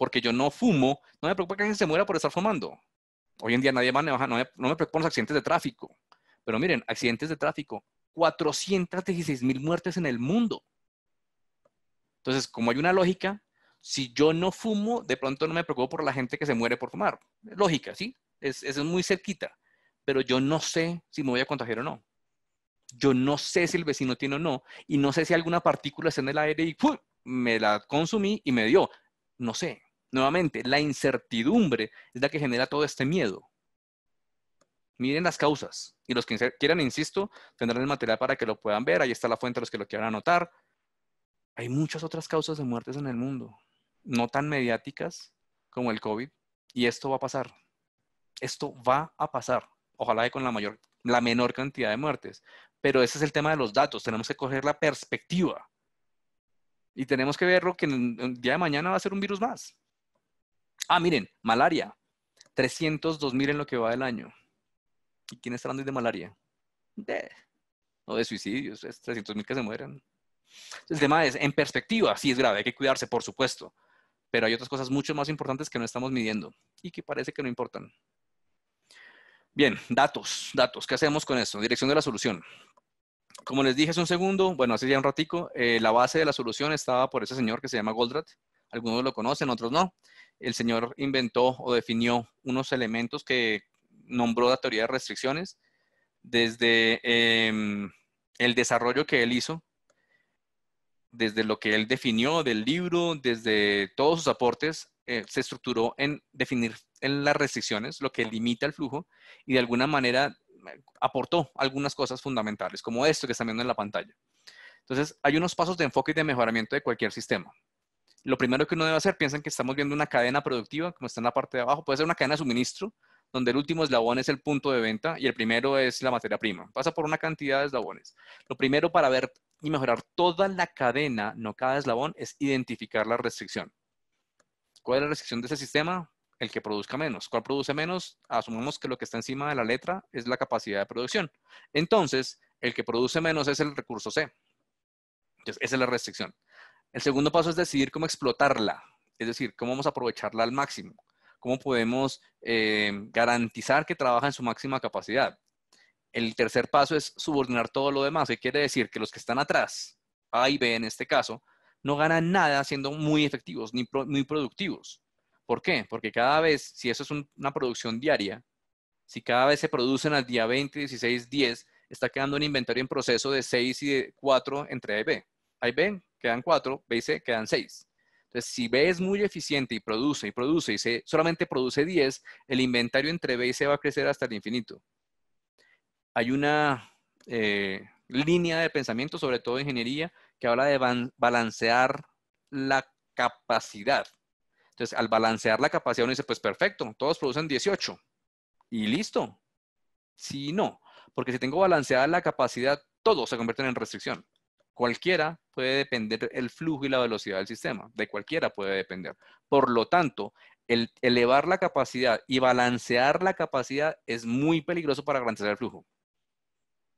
porque yo no fumo, no me preocupa que alguien se muera por estar fumando. Hoy en día nadie maneja, no me, no me preocupan los accidentes de tráfico. Pero miren, accidentes de tráfico, 416 mil muertes en el mundo. Entonces, como hay una lógica, si yo no fumo, de pronto no me preocupo por la gente que se muere por fumar. Lógica, ¿sí? Es, es muy cerquita. Pero yo no sé si me voy a contagiar o no. Yo no sé si el vecino tiene o no. Y no sé si alguna partícula está en el aire y me la consumí y me dio. No sé. Nuevamente, la incertidumbre es la que genera todo este miedo. Miren las causas. Y los que quieran, insisto, tendrán el material para que lo puedan ver. Ahí está la fuente, los que lo quieran anotar. Hay muchas otras causas de muertes en el mundo, no tan mediáticas como el COVID. Y esto va a pasar. Esto va a pasar. Ojalá con la, mayor, la menor cantidad de muertes. Pero ese es el tema de los datos. Tenemos que coger la perspectiva. Y tenemos que lo que el día de mañana va a ser un virus más. Ah, miren, malaria. 302 mil en lo que va del año. ¿Y quién está hablando de malaria? De, no de suicidios, es 300 mil que se mueren. El tema es, en perspectiva, sí es grave, hay que cuidarse, por supuesto, pero hay otras cosas mucho más importantes que no estamos midiendo y que parece que no importan. Bien, datos, datos, ¿qué hacemos con esto? Dirección de la solución. Como les dije hace un segundo, bueno, hace ya un ratico, eh, la base de la solución estaba por ese señor que se llama Goldratt. Algunos lo conocen, otros no el Señor inventó o definió unos elementos que nombró la teoría de restricciones, desde em, el desarrollo que él hizo, desde lo que él definió del libro, desde todos sus aportes, eh, se estructuró en definir en las restricciones, lo que limita el flujo, y de alguna manera eh, aportó algunas cosas fundamentales, como esto que están viendo en la pantalla. Entonces, hay unos pasos de enfoque y de mejoramiento de cualquier sistema lo primero que uno debe hacer, piensan que estamos viendo una cadena productiva, como está en la parte de abajo, puede ser una cadena de suministro, donde el último eslabón es el punto de venta y el primero es la materia prima. Pasa por una cantidad de eslabones. Lo primero para ver y mejorar toda la cadena, no cada eslabón, es identificar la restricción. ¿Cuál es la restricción de ese sistema? El que produzca menos. ¿Cuál produce menos? Asumimos que lo que está encima de la letra es la capacidad de producción. Entonces, el que produce menos es el recurso C. Entonces, esa es la restricción. El segundo paso es decidir cómo explotarla, es decir, cómo vamos a aprovecharla al máximo, cómo podemos eh, garantizar que trabaja en su máxima capacidad. El tercer paso es subordinar todo lo demás, que quiere decir que los que están atrás, A y B en este caso, no ganan nada siendo muy efectivos ni muy productivos. ¿Por qué? Porque cada vez, si eso es una producción diaria, si cada vez se producen al día 20, 16, 10, está quedando un inventario en proceso de 6 y 4 entre A y B. A y B quedan cuatro, B y C quedan seis. Entonces, si B es muy eficiente y produce y produce y C solamente produce 10, el inventario entre B y C va a crecer hasta el infinito. Hay una eh, línea de pensamiento, sobre todo en ingeniería, que habla de balancear la capacidad. Entonces, al balancear la capacidad, uno dice, pues perfecto, todos producen 18 y listo. Si no, porque si tengo balanceada la capacidad, todos se convierten en restricción. Cualquiera puede depender el flujo y la velocidad del sistema, de cualquiera puede depender. Por lo tanto, elevar la capacidad y balancear la capacidad es muy peligroso para garantizar el flujo.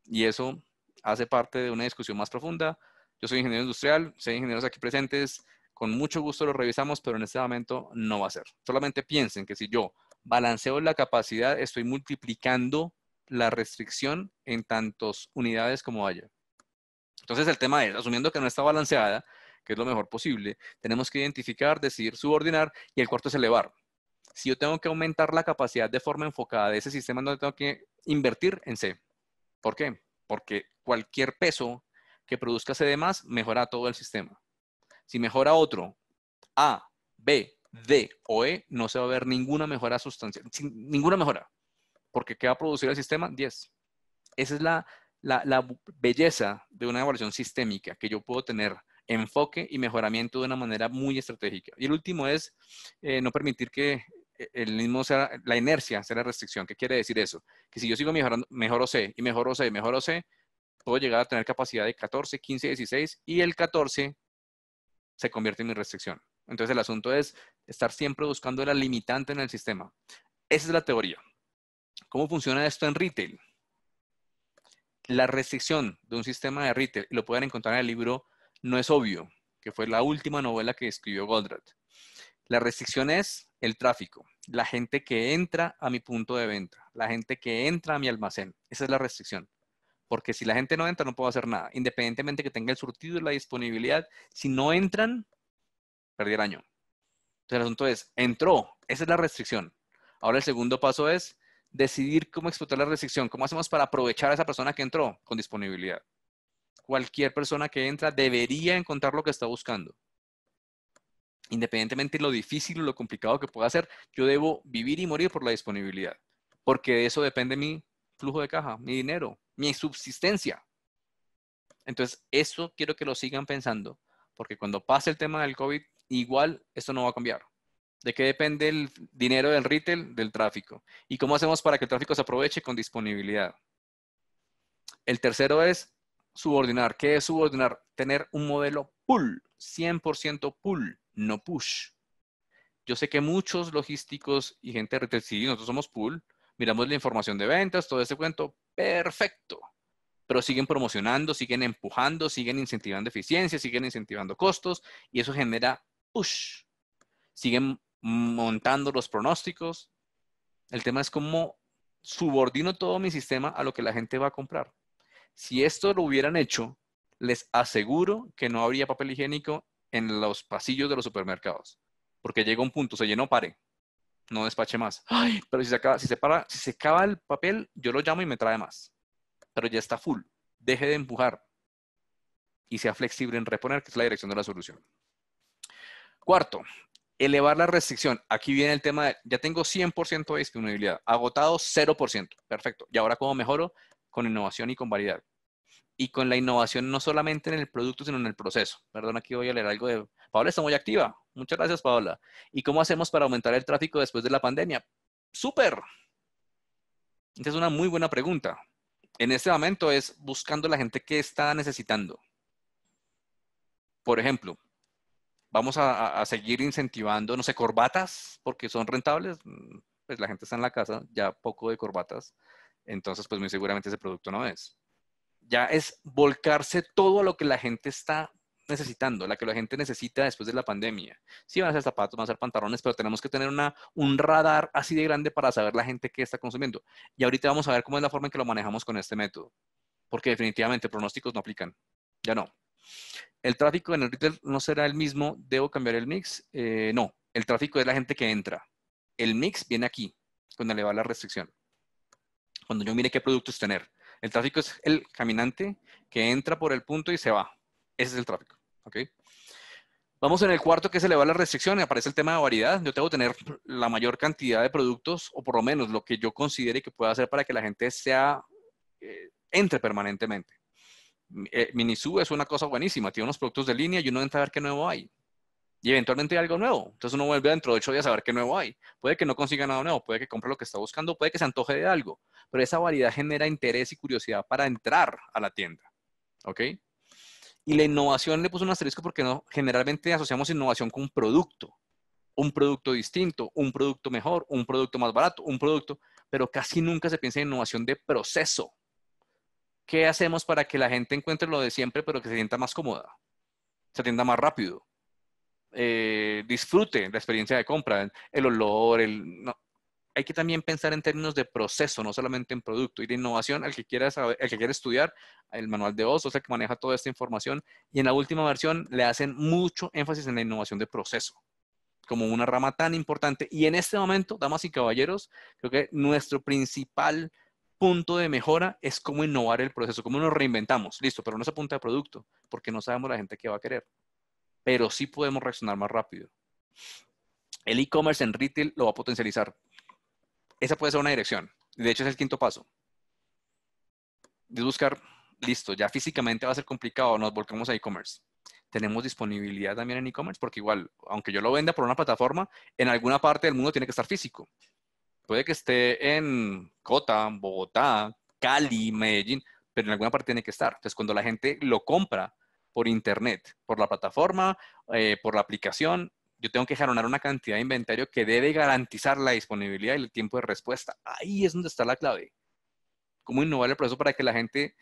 Y eso hace parte de una discusión más profunda. Yo soy ingeniero industrial, soy ingenieros aquí presentes, con mucho gusto lo revisamos, pero en este momento no va a ser. Solamente piensen que si yo balanceo la capacidad, estoy multiplicando la restricción en tantas unidades como haya. Entonces el tema es, asumiendo que no está balanceada, que es lo mejor posible, tenemos que identificar, decidir, subordinar y el cuarto es elevar. Si yo tengo que aumentar la capacidad de forma enfocada de ese sistema, no tengo que invertir en C. ¿Por qué? Porque cualquier peso que produzca C de más mejora todo el sistema. Si mejora otro, A, B, D o E, no se va a ver ninguna mejora sustancial, ninguna mejora, porque ¿qué va a producir el sistema? 10. Esa es la la, belleza de una evaluación sistémica, que yo puedo tener enfoque y mejoramiento de una manera muy estratégica. Y el último es eh, no permitir que eh, el mismo sea, la inercia sea la restricción. ¿Qué quiere decir eso? Que si yo sigo mejorando, mejoro C y mejoro C y mejoro C, puedo llegar a tener capacidad de 14, 15, 16 y el 14 se convierte en mi restricción. Entonces el asunto es estar siempre buscando la limitante en el sistema. Esa es la teoría. ¿Cómo funciona esto en retail? la restricción de un sistema de Ritter, lo pueden encontrar en el libro No es obvio, que fue la última novela que escribió Goldratt. La restricción es el tráfico, la gente que entra a mi punto de venta, la gente que entra a mi almacén. Esa es la restricción. Porque si la gente no entra, no puedo hacer nada. Independientemente que tenga el surtido y la disponibilidad, si no entran, perdí el año. Entonces el asunto es, entró, esa es la restricción. Ahora el segundo paso es, decidir cómo explotar la restricción, cómo hacemos para aprovechar a esa persona que entró con disponibilidad. Cualquier persona que entra debería encontrar lo que está buscando. Independientemente de lo difícil o lo complicado que pueda ser, yo debo vivir y morir por la disponibilidad, porque de eso depende mi flujo de caja, mi dinero, mi subsistencia. Entonces, eso quiero que lo sigan pensando, porque cuando pase el tema del COVID, igual esto no va a cambiar. ¿De qué depende el dinero del retail? Del tráfico. ¿Y cómo hacemos para que el tráfico se aproveche con disponibilidad? El tercero es subordinar. ¿Qué es subordinar? Tener un modelo pull, 100% pull, no push. Yo sé que muchos logísticos y gente de retail, sí, nosotros somos pull, miramos la información de ventas, todo ese cuento, perfecto. Pero siguen promocionando, siguen empujando, siguen incentivando eficiencia, siguen incentivando costos y eso genera push. Siguen montando los pronósticos. El tema es cómo subordino todo mi sistema a lo que la gente va a comprar. Si esto lo hubieran hecho, les aseguro que no habría papel higiénico en los pasillos de los supermercados, porque llega un punto, se llenó, pare, no despache más. pero si se acaba, si para, si se acaba el papel, yo lo llamo y me trae más. Pero ya está full. Deje de empujar y sea flexible en reponer, que es la dirección de la solución. Cuarto, elevar la restricción. Aquí viene el tema de, ya tengo 100% de disponibilidad, agotado 0%. Perfecto. ¿Y ahora cómo mejoro? Con innovación y con variedad. Y con la innovación no solamente en el producto, sino en el proceso. Perdón, aquí voy a leer algo de... Paola está muy activa. Muchas gracias, Paola. ¿Y cómo hacemos para aumentar el tráfico después de la pandemia? Súper. Esa es una muy buena pregunta. En este momento es buscando la gente que está necesitando. Por ejemplo, vamos a, seguir incentivando, no sé, corbatas, porque son rentables, mm, pues la gente está en la casa, ya poco de corbatas, entonces pues muy seguramente ese producto no es. Ya es volcarse todo a lo que la gente está necesitando, la que la gente necesita después de la pandemia. Sí, van a ser zapatos, van a ser pantalones, pero tenemos que tener un radar así de grande para saber la gente qué está consumiendo. Y ahorita vamos a ver cómo es la forma en que lo manejamos con este método, porque definitivamente pronósticos no aplican, ya no. El tráfico en el retail no será el mismo, ¿debo cambiar el mix? Eh, no, el tráfico es la gente que entra. El mix viene aquí, cuando le va la restricción. Cuando yo mire qué productos tener. El tráfico es el caminante que entra por el punto y se va. Ese es el tráfico. Vamos en el cuarto que se le va la restricción aparece el tema de variedad. Yo tengo que tener la mayor cantidad de productos o por lo menos lo que yo considere que pueda hacer para que la gente sea, eh, entre permanentemente. Eh, Minisu es una cosa buenísima, tiene unos productos de línea y uno entra a ver qué nuevo hay. Y eventualmente hay algo nuevo. Entonces uno vuelve dentro de ocho días a ver qué nuevo hay. Puede que no consiga nada nuevo, puede que compre lo que está buscando, puede que se antoje de algo. Pero esa variedad genera interés y curiosidad para entrar a la tienda. ¿Ok? Y la innovación le puso un asterisco porque generalmente asociamos innovación con un producto. Un producto distinto, un producto mejor, un producto más barato, un producto. Pero casi nunca se piensa en innovación de proceso ¿qué hacemos para que la gente encuentre lo de siempre, pero que se sienta más cómoda, se atienda más rápido? Eh, disfrute la experiencia de compra, el olor, el... No. Hay que también pensar en términos de proceso, no solamente en producto. Y de innovación, al que quiera el que quiera estudiar, el manual de OSO o sea, que maneja toda esta información. Y en la última versión le hacen mucho énfasis en la innovación de proceso como una rama tan importante. Y en este momento, damas y caballeros, creo que nuestro principal punto de mejora es cómo innovar el proceso, cómo nos reinventamos. Listo, pero no es apunta de producto, porque no sabemos la gente que va a querer. Pero sí podemos reaccionar más rápido. El e-commerce en retail lo va a potencializar. Esa puede ser una dirección. De hecho, es el quinto paso. De buscar, listo, ya físicamente va a ser complicado, nos volcamos a e-commerce. Tenemos disponibilidad también en e-commerce, porque igual, aunque yo lo venda por una plataforma, en alguna parte del mundo tiene que estar físico. Puede que esté en Cota, Bogotá, Cali, Medellín, pero en alguna parte tiene que estar. Entonces, cuando la gente lo compra por internet, por la plataforma, eh, por la aplicación, yo tengo que jaronar una cantidad de inventario que debe garantizar la disponibilidad y el tiempo de respuesta. Ahí es donde está la clave. ¿Cómo innovar el proceso para que la gente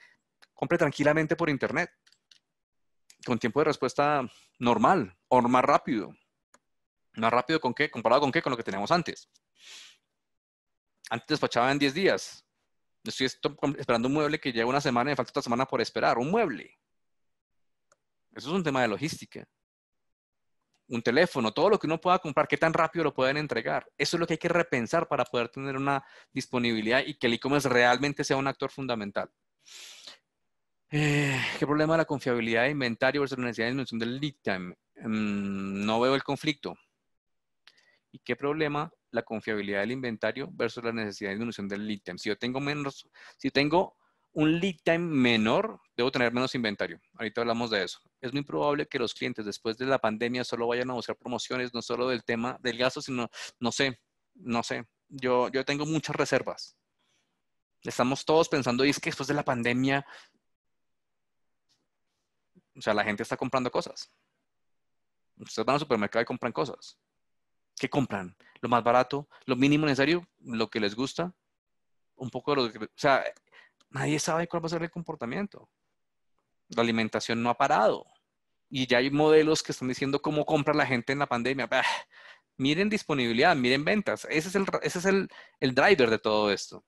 compre tranquilamente por internet? Con tiempo de respuesta normal o más rápido. ¿Más rápido con qué? ¿Comparado con qué? Con lo que teníamos antes. Antes despachaba en 10 días. Estoy esperando un mueble que llega una semana y me falta otra semana por esperar. Un mueble. Eso es un tema de logística. Un teléfono, todo lo que uno pueda comprar, qué tan rápido lo pueden entregar. Eso es lo que hay que repensar para poder tener una disponibilidad y que el e-commerce realmente sea un actor fundamental. Eh, ¿Qué problema de la confiabilidad de inventario versus la necesidad de invención del lead time? Mm, no veo el conflicto. ¿Y qué problema la confiabilidad del inventario versus la necesidad de disminución del lead time. Si yo tengo menos, si tengo un lead time menor, debo tener menos inventario. Ahorita hablamos de eso. Es muy probable que los clientes después de la pandemia solo vayan a buscar promociones, no solo del tema del gasto, sino, no sé, no sé. Yo, yo tengo muchas reservas. Estamos todos pensando, y es que después de la pandemia, o sea, la gente está comprando cosas. Ustedes van al supermercado y compran cosas. ¿Qué compran? lo más barato, lo mínimo necesario, lo que les gusta, un poco de lo que... O sea, nadie sabe cuál va a ser el comportamiento. La alimentación no ha parado. Y ya hay modelos que están diciendo cómo compra la gente en la pandemia. miren disponibilidad, miren ventas. Ese es, el, ese es el, driver de todo esto.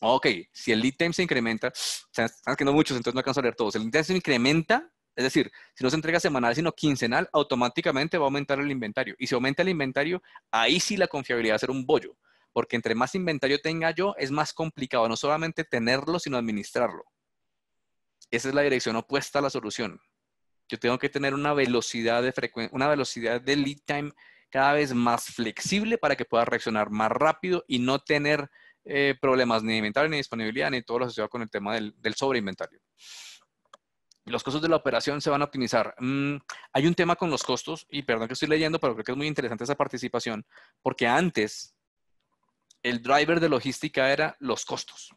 Ok, si el lead time se incrementa, se están muchos, entonces no alcanzo a leer todos. el lead time se incrementa, es decir, si no se entrega semanal, sino quincenal, automáticamente va a aumentar el inventario. Y si aumenta el inventario, ahí sí la confiabilidad va a ser un bollo. Porque entre más inventario tenga yo, es más complicado no solamente tenerlo, sino administrarlo. Esa es la dirección opuesta a la solución. Yo tengo que tener una velocidad de una velocidad de lead time cada vez más flexible para que pueda reaccionar más rápido y no tener eh, problemas ni de inventario, ni de disponibilidad, ni todo lo asociado con el tema del, del sobreinventario los costos de la operación se van a optimizar. Mm, hay un tema con los costos, y perdón que estoy leyendo, pero creo que es muy interesante esa participación, porque antes el driver de logística era los costos.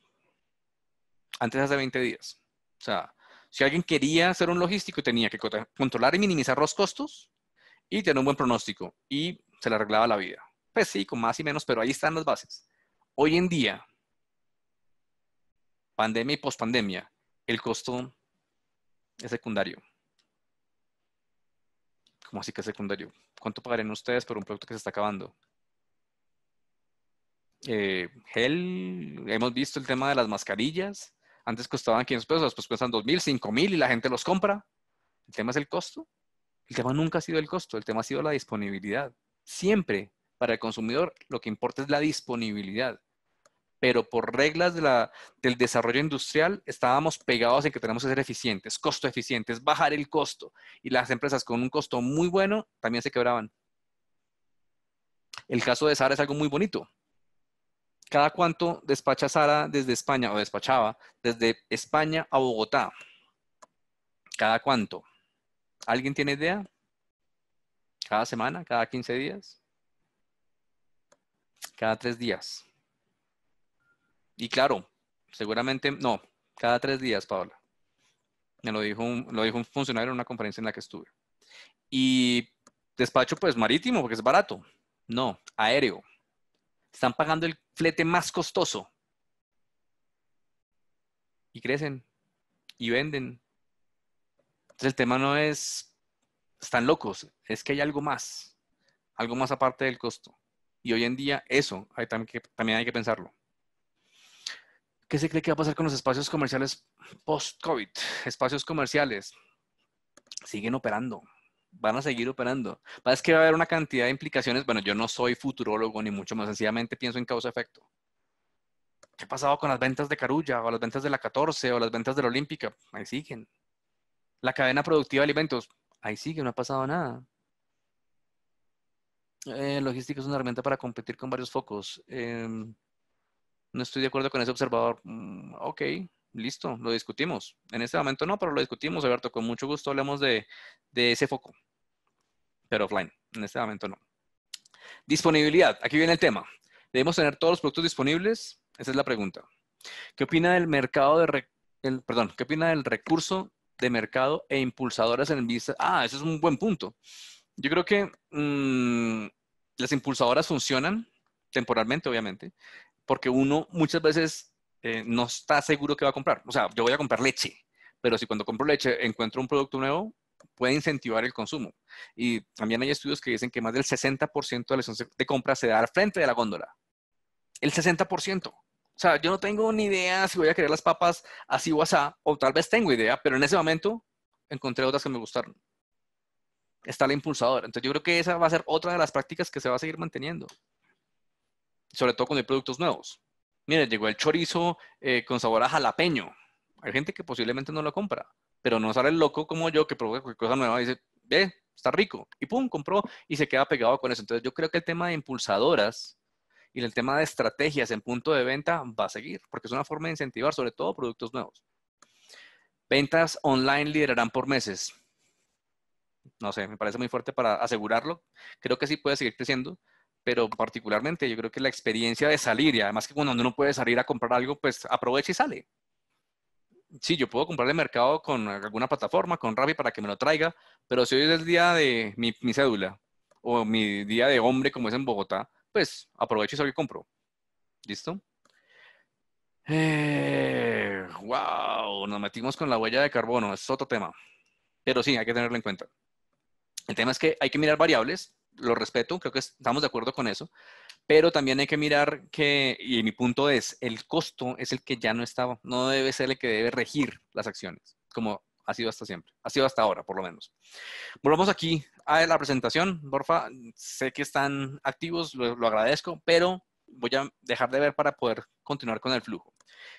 Antes hace 20 días. O sea, si alguien quería ser un logístico, tenía que controlar y minimizar los costos y tener un buen pronóstico. Y se le arreglaba la vida. Pues sí, con más y menos, pero ahí están las bases. Hoy en día, pandemia y pospandemia, el costo es secundario. ¿Cómo así que es secundario? ¿Cuánto pagarían ustedes por un producto que se está acabando? Eh, gel, hemos visto el tema de las mascarillas. Antes costaban 500 pesos, después cuestan 2.000, 5.000 y la gente los compra. El tema es el costo. El tema nunca ha sido el costo, el tema ha sido la disponibilidad. Siempre para el consumidor lo que importa es la disponibilidad pero por reglas del desarrollo industrial estábamos pegados en que tenemos que ser eficientes, costo eficientes, bajar el costo. Y las empresas con un costo muy bueno también se quebraban. El caso de Sara es algo muy bonito. Cada cuánto despacha Sara desde España o despachaba desde España a Bogotá. Cada cuánto. ¿Alguien tiene idea? ¿Cada semana? ¿Cada 15 días? ¿Cada tres días? Y claro, seguramente, no, cada tres días, Paola. Me lo dijo un, lo dijo un funcionario en una conferencia en la que estuve. Y despacho, pues marítimo, porque es barato. No, aéreo. Están pagando el flete más costoso. Y crecen. Y venden. Entonces el tema no es, están locos, es que hay algo más. Algo más aparte del costo. Y hoy en día eso hay, también hay que pensarlo. ¿Qué se cree que va a pasar con los espacios comerciales post-COVID? Espacios comerciales siguen operando, van a seguir operando. Es que va a haber una cantidad de implicaciones. Bueno, yo no soy futurólogo ni mucho más, sencillamente pienso en causa-efecto. ¿Qué ha pasado con las ventas de Carulla o las ventas de la 14 o las ventas de la Olímpica? Ahí siguen. La cadena productiva de alimentos, ahí sigue, no ha pasado nada. Eh, logística es una herramienta para competir con varios focos. Em, no estoy de acuerdo con ese observador. Mm, ok, listo, lo discutimos. En este momento no, pero lo discutimos, Alberto. Con mucho gusto Hablemos de, de ese foco, pero offline. En este momento no. Disponibilidad. Aquí viene el tema. ¿Debemos tener todos los productos disponibles? Esa es la pregunta. ¿Qué opina del mercado de... perdón, ¿qué opina del recurso de mercado e impulsadoras en vista? Ah, ese es un buen punto. Yo creo que mm, las impulsadoras funcionan temporalmente, obviamente porque uno muchas veces eh, no está seguro que va a comprar. O sea, yo voy a comprar leche, pero si cuando compro leche encuentro un producto nuevo, puede incentivar el consumo. Y también hay estudios que dicen que más del 60% de las de compra se da al frente de la góndola. El 60%. O sea, yo no tengo ni idea si voy a querer las papas así o así, o tal vez tengo idea, pero en ese momento encontré otras que me gustaron. Está la impulsadora. Entonces yo creo que esa va a ser otra de las prácticas que se va a seguir manteniendo sobre todo cuando hay productos nuevos. Mire, llegó el chorizo eh, con sabor a jalapeño. Hay gente que posiblemente no lo compra, pero no sale el loco como yo que provoca cualquier cosa nueva y dice, ve, está rico. Y pum, compró y se queda pegado con eso. Entonces yo creo que el tema de impulsadoras y el tema de estrategias en punto de venta va a seguir, porque es una forma de incentivar sobre todo productos nuevos. Ventas online liderarán por meses. No sé, me parece muy fuerte para asegurarlo. Creo que sí puede seguir creciendo, pero particularmente yo creo que la experiencia de salir, y además que cuando uno puede salir a comprar algo, pues aprovecha y sale. Sí, yo puedo comprar el mercado con alguna plataforma, con Rappi para que me lo traiga, pero si hoy es el día de mi, cédula o mi día de hombre como es en Bogotá, pues aprovecho y salgo y compro. ¿Listo? Eh, wow, nos metimos con la huella de carbono, es otro tema. Pero sí, hay que tenerlo en cuenta. El tema es que hay que mirar variables lo respeto, creo que estamos de acuerdo con eso, pero también hay que mirar que, y mi punto es, el costo es el que ya no estaba, no debe ser el que debe regir las acciones, como ha sido hasta siempre, ha sido hasta ahora, por lo menos. Volvamos aquí a la presentación, porfa, sé que están activos, lo, agradezco, pero voy a dejar de ver para poder continuar con el flujo.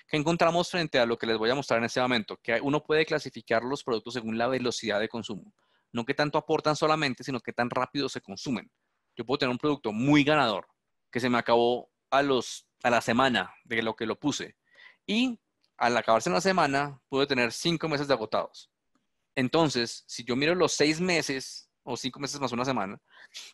¿Qué encontramos frente a lo que les voy a mostrar en este momento? Que uno puede clasificar los productos según la velocidad de consumo no qué tanto aportan solamente, sino que tan rápido se consumen. Yo puedo tener un producto muy ganador que se me acabó a, los, a la semana de lo que lo puse y al acabarse en la semana puedo tener cinco meses de agotados. Entonces, si yo miro los seis meses o cinco meses más una semana,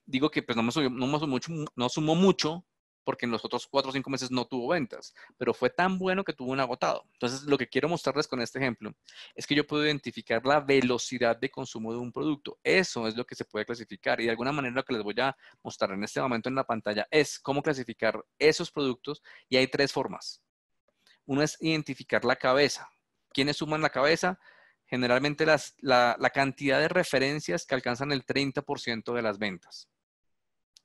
digo que pues no me, no mucho, no mucho porque en los otros cuatro o cinco meses no tuvo ventas, pero fue tan bueno que tuvo un agotado. Entonces, lo que quiero mostrarles con este ejemplo es que yo puedo identificar la velocidad de consumo de un producto. Eso es lo que se puede clasificar y de alguna manera lo que les voy a mostrar en este momento en la pantalla es cómo clasificar esos productos y hay tres formas. Uno es identificar la cabeza. ¿Quiénes suman la cabeza? Generalmente la, la cantidad de referencias que alcanzan el 30% de las ventas.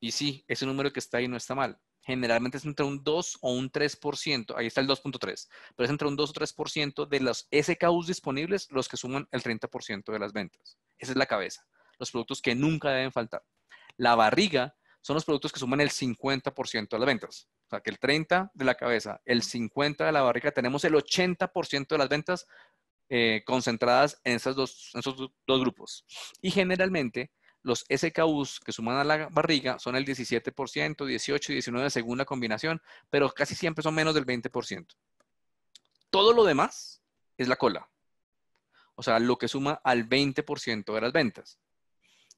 Y sí, ese número que está ahí no está mal generalmente es entre un 2 o un 3%, ahí está el 2.3, pero es entre un 2 o 3% de los SKUs disponibles los que suman el 30% de las ventas. Esa es la cabeza, los productos que nunca deben faltar. La barriga son los productos que suman el 50% de las ventas. O sea, que el 30 de la cabeza, el 50 de la barriga, tenemos el 80% de las ventas eh, concentradas en, esas dos, en esos dos grupos. Y generalmente los SKUs que suman a la barriga son el 17%, 18 y 19 según la combinación, pero casi siempre son menos del 20%. Todo lo demás es la cola. O sea, lo que suma al 20% de las ventas.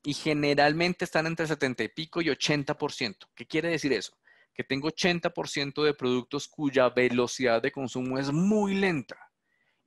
Y generalmente están entre 70 y pico y 80%. ¿Qué quiere decir eso? Que tengo 80% de productos cuya velocidad de consumo es muy lenta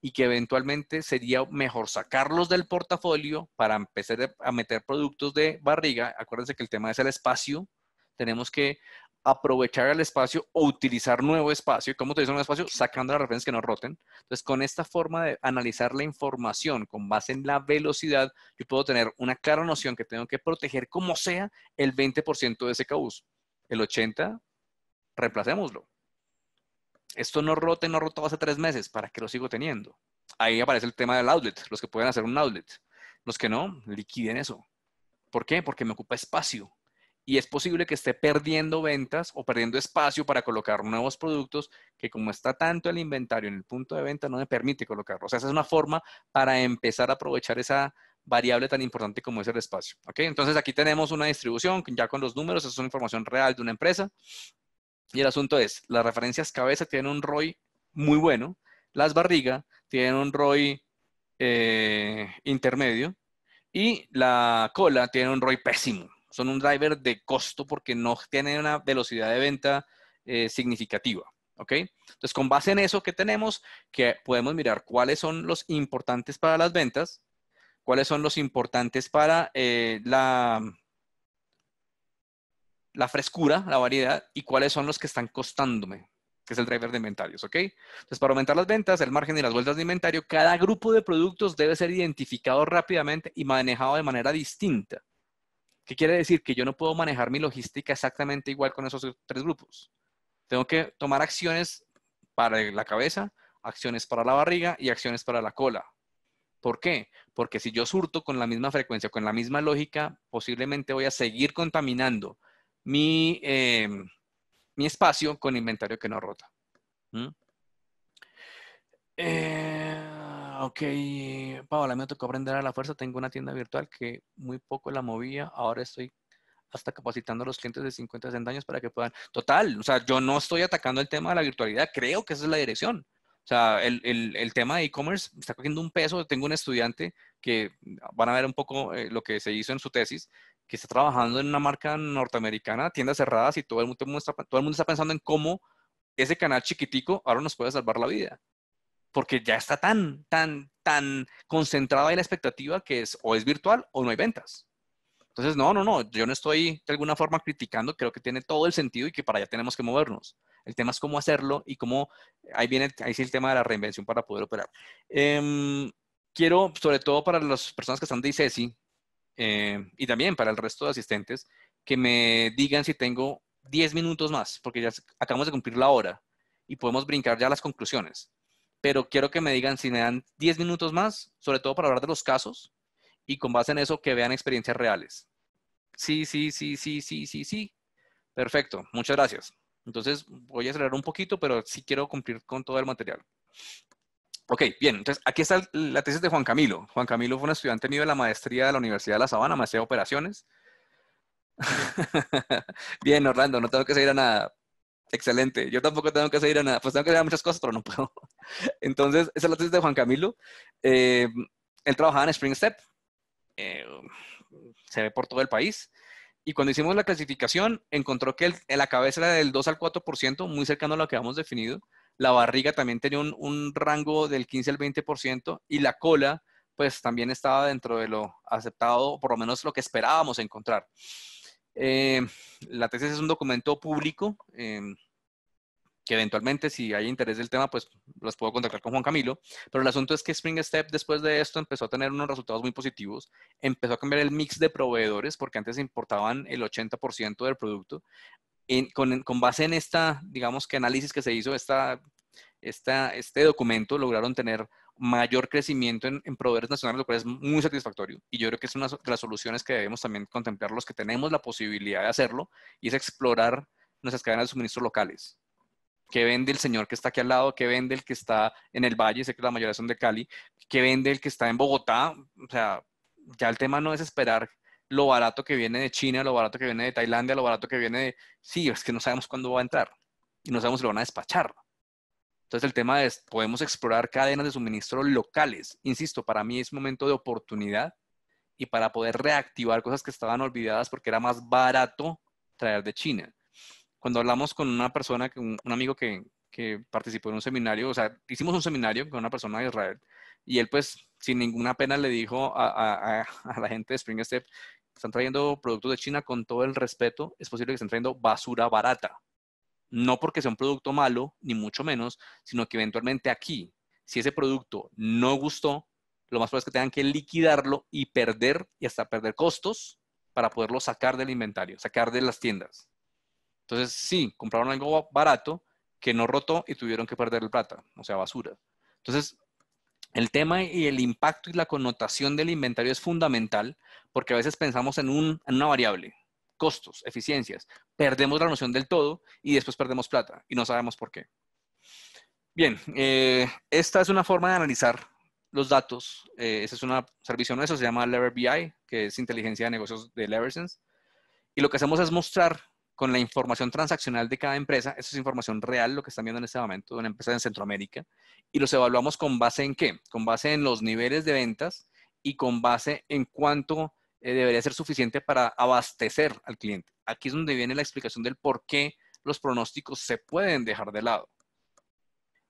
y que eventualmente sería mejor sacarlos del portafolio para empezar a meter productos de barriga. Acuérdense que el tema es el espacio. Tenemos que aprovechar el espacio o utilizar nuevo espacio. ¿Cómo utilizar nuevo espacio? Sacando las referencias que no roten. Entonces, con esta forma de analizar la información con base en la velocidad, yo puedo tener una clara noción que tengo que proteger como sea el 20% de ese caos. El 80%, reemplacémoslo esto no rote, no rotó hace tres meses, ¿para qué lo sigo teniendo? Ahí aparece el tema del outlet, los que pueden hacer un outlet. Los que no, liquiden eso. ¿Por qué? Porque me ocupa espacio. Y es posible que esté perdiendo ventas o perdiendo espacio para colocar nuevos productos que como está tanto el inventario en el punto de venta, no me permite colocarlo. O sea, esa es una forma para empezar a aprovechar esa variable tan importante como es el espacio. ¿Ok? Entonces aquí tenemos una distribución ya con los números, es una información real de una empresa. Y el asunto es, las referencias cabeza tienen un ROI muy bueno, las barriga tienen un ROI eh, intermedio y la cola tiene un ROI pésimo. Son un driver de costo porque no tienen una velocidad de venta eh, significativa. ¿Ok? Entonces, con base en eso que tenemos, que podemos mirar cuáles son los importantes para las ventas, cuáles son los importantes para eh, la, la frescura, la variedad y cuáles son los que están costándome, que es el driver de inventarios, ¿ok? Entonces, para aumentar las ventas, el margen y las vueltas de inventario, cada grupo de productos debe ser identificado rápidamente y manejado de manera distinta. ¿Qué quiere decir? Que yo no puedo manejar mi logística exactamente igual con esos tres grupos. Tengo que tomar acciones para la cabeza, acciones para la barriga y acciones para la cola. ¿Por qué? Porque si yo surto con la misma frecuencia, con la misma lógica, posiblemente voy a seguir contaminando Em, mi, espacio con inventario que no rota. ¿Mm? Eh, ok, Paola, me tocó aprender a la fuerza. Tengo una tienda virtual que muy poco la movía. Ahora estoy hasta capacitando a los clientes de 50 a 60 años para que puedan. Total, o sea, yo no estoy atacando el tema de la virtualidad. Creo que esa es la dirección. O sea, el, tema de e-commerce está cogiendo un peso. Tengo un estudiante que van a ver un poco eh, lo que se hizo en su tesis, que está trabajando en una marca norteamericana, tiendas cerradas y todo el mundo está, todo el mundo está pensando en cómo ese canal chiquitico ahora nos puede salvar la vida. Porque ya está tan, tan, tan concentrada ahí la expectativa que es o es virtual o no hay ventas. Entonces, no, no, no, yo no estoy de alguna forma criticando, creo que tiene todo el sentido y que para allá tenemos que movernos. El tema es cómo hacerlo y cómo, ahí viene, ahí sí el tema de la reinvención para poder operar. Em, quiero, sobre todo para las personas que están de ICESI, eh, y también para el resto de asistentes que me digan si tengo 10 minutos más, porque ya acabamos de cumplir la hora y podemos brincar ya las conclusiones. Pero quiero que me digan si me dan 10 minutos más, sobre todo para hablar de los casos y con base en eso que vean experiencias reales. Sí, sí, sí, sí, sí, sí, sí. Perfecto, muchas gracias. Entonces voy a acelerar un poquito, pero sí quiero cumplir con todo el material. Ok, bien, entonces aquí está la tesis de Juan Camilo. Juan Camilo fue un estudiante mío de la maestría de la Universidad de La Sabana, maestría de operaciones. *laughs* bien, Orlando, no tengo que seguir a nada. Excelente, yo tampoco tengo que seguir a nada. Pues tengo que seguir a muchas cosas, pero no puedo. *laughs* Entonces, esa es la tesis de Juan Camilo. Eh, él trabajaba en Spring Step, eh, se ve por todo el país. Y cuando hicimos la clasificación, encontró que el, la cabeza era del 2 al 4%, muy cercano a lo que habíamos definido la barriga también tenía un, rango del 15 al 20% y la cola pues también estaba dentro de lo aceptado, por lo menos lo que esperábamos encontrar. Eh, la tesis es un documento público eh, que eventualmente si hay interés del tema pues los puedo contactar con Juan Camilo, pero el asunto es que Spring Step después de esto empezó a tener unos resultados muy positivos, empezó a cambiar el mix de proveedores porque antes importaban el 80% del producto, con, base en esta, digamos que análisis que se hizo, esta, esta, este documento, lograron tener mayor crecimiento en, proveedores nacionales, lo cual es muy satisfactorio. Y yo creo que es una de las soluciones que debemos también contemplar los que tenemos la posibilidad de hacerlo, y es explorar nuestras cadenas de suministro locales. ¿Qué vende el señor que está aquí al lado? ¿Qué vende el que está en el valle? Sé que la mayoría son de Cali. ¿Qué vende el que está en Bogotá? O sea, ya el tema no es esperar lo barato que viene de China, lo barato que viene de Tailandia, lo barato que viene de... Sí, es que no sabemos cuándo va a entrar y no sabemos si lo van a despachar. Entonces el tema es, podemos explorar cadenas de suministro locales. Insisto, para mí es momento de oportunidad y para poder reactivar cosas que estaban olvidadas porque era más barato traer de China. Cuando hablamos con una persona, un, amigo que, que participó en un seminario, o sea, hicimos un seminario con una persona de Israel y él pues sin ninguna pena le dijo a, a, a *laughs* la gente de Spring Step están trayendo productos de China con todo el respeto. Es posible que estén trayendo basura barata. No porque sea un producto malo, ni mucho menos, sino que eventualmente aquí, si ese producto no gustó, lo más probable es que tengan que liquidarlo y perder y hasta perder costos para poderlo sacar del inventario, sacar de las tiendas. Entonces, sí, compraron algo barato que no rotó y tuvieron que perder el plata, o sea, basura. Entonces, el tema y el impacto y la connotación del inventario es fundamental porque a veces pensamos en, una variable, costos, eficiencias, perdemos la noción del todo y después perdemos plata y no sabemos por qué. Bien, eh, esta es una forma de analizar los datos. Eh, es un servicio nuestro, se llama Lever BI, que es inteligencia de negocios de LeverSense. Y lo que hacemos es mostrar con la información transaccional de cada empresa. Eso es información real, lo que están viendo en este momento, de una empresa en Centroamérica. Y los evaluamos con base en qué? Con base en los niveles de ventas y con base en cuánto eh, debería ser suficiente para abastecer al cliente. Aquí es donde viene la explicación del por qué los pronósticos se pueden dejar de lado.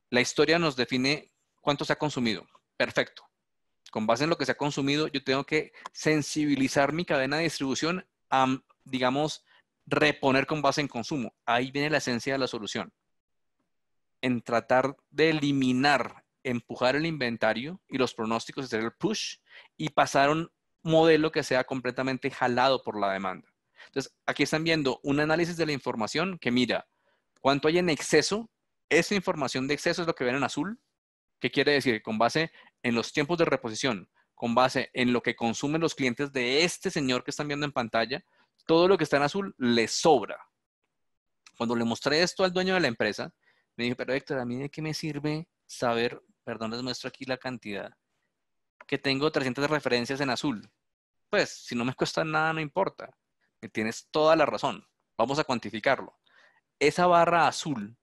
La historia nos define cuánto se ha consumido. Perfecto. Con base en lo que se ha consumido, yo tengo que sensibilizar mi cadena de distribución a, digamos, reponer con base en consumo. Ahí viene la esencia de la solución. En tratar de eliminar, empujar el inventario y los pronósticos, hacer el push y pasar a un modelo que sea completamente jalado por la demanda. Entonces, aquí están viendo un análisis de la información que mira cuánto hay en exceso. Esa información de exceso es lo que ven en azul. ¿Qué quiere decir? Con base en los tiempos de reposición, con base en lo que consumen los clientes de este señor que están viendo en pantalla, todo lo que está en azul le sobra. Cuando le mostré esto al dueño de la empresa, me dijo, pero Héctor, ¿a mí de qué me sirve saber, perdón, les muestro aquí la cantidad, que tengo 300 referencias en azul? Pues, si no me cuesta nada, no importa. Me tienes toda la razón. Vamos a cuantificarlo. Esa barra azul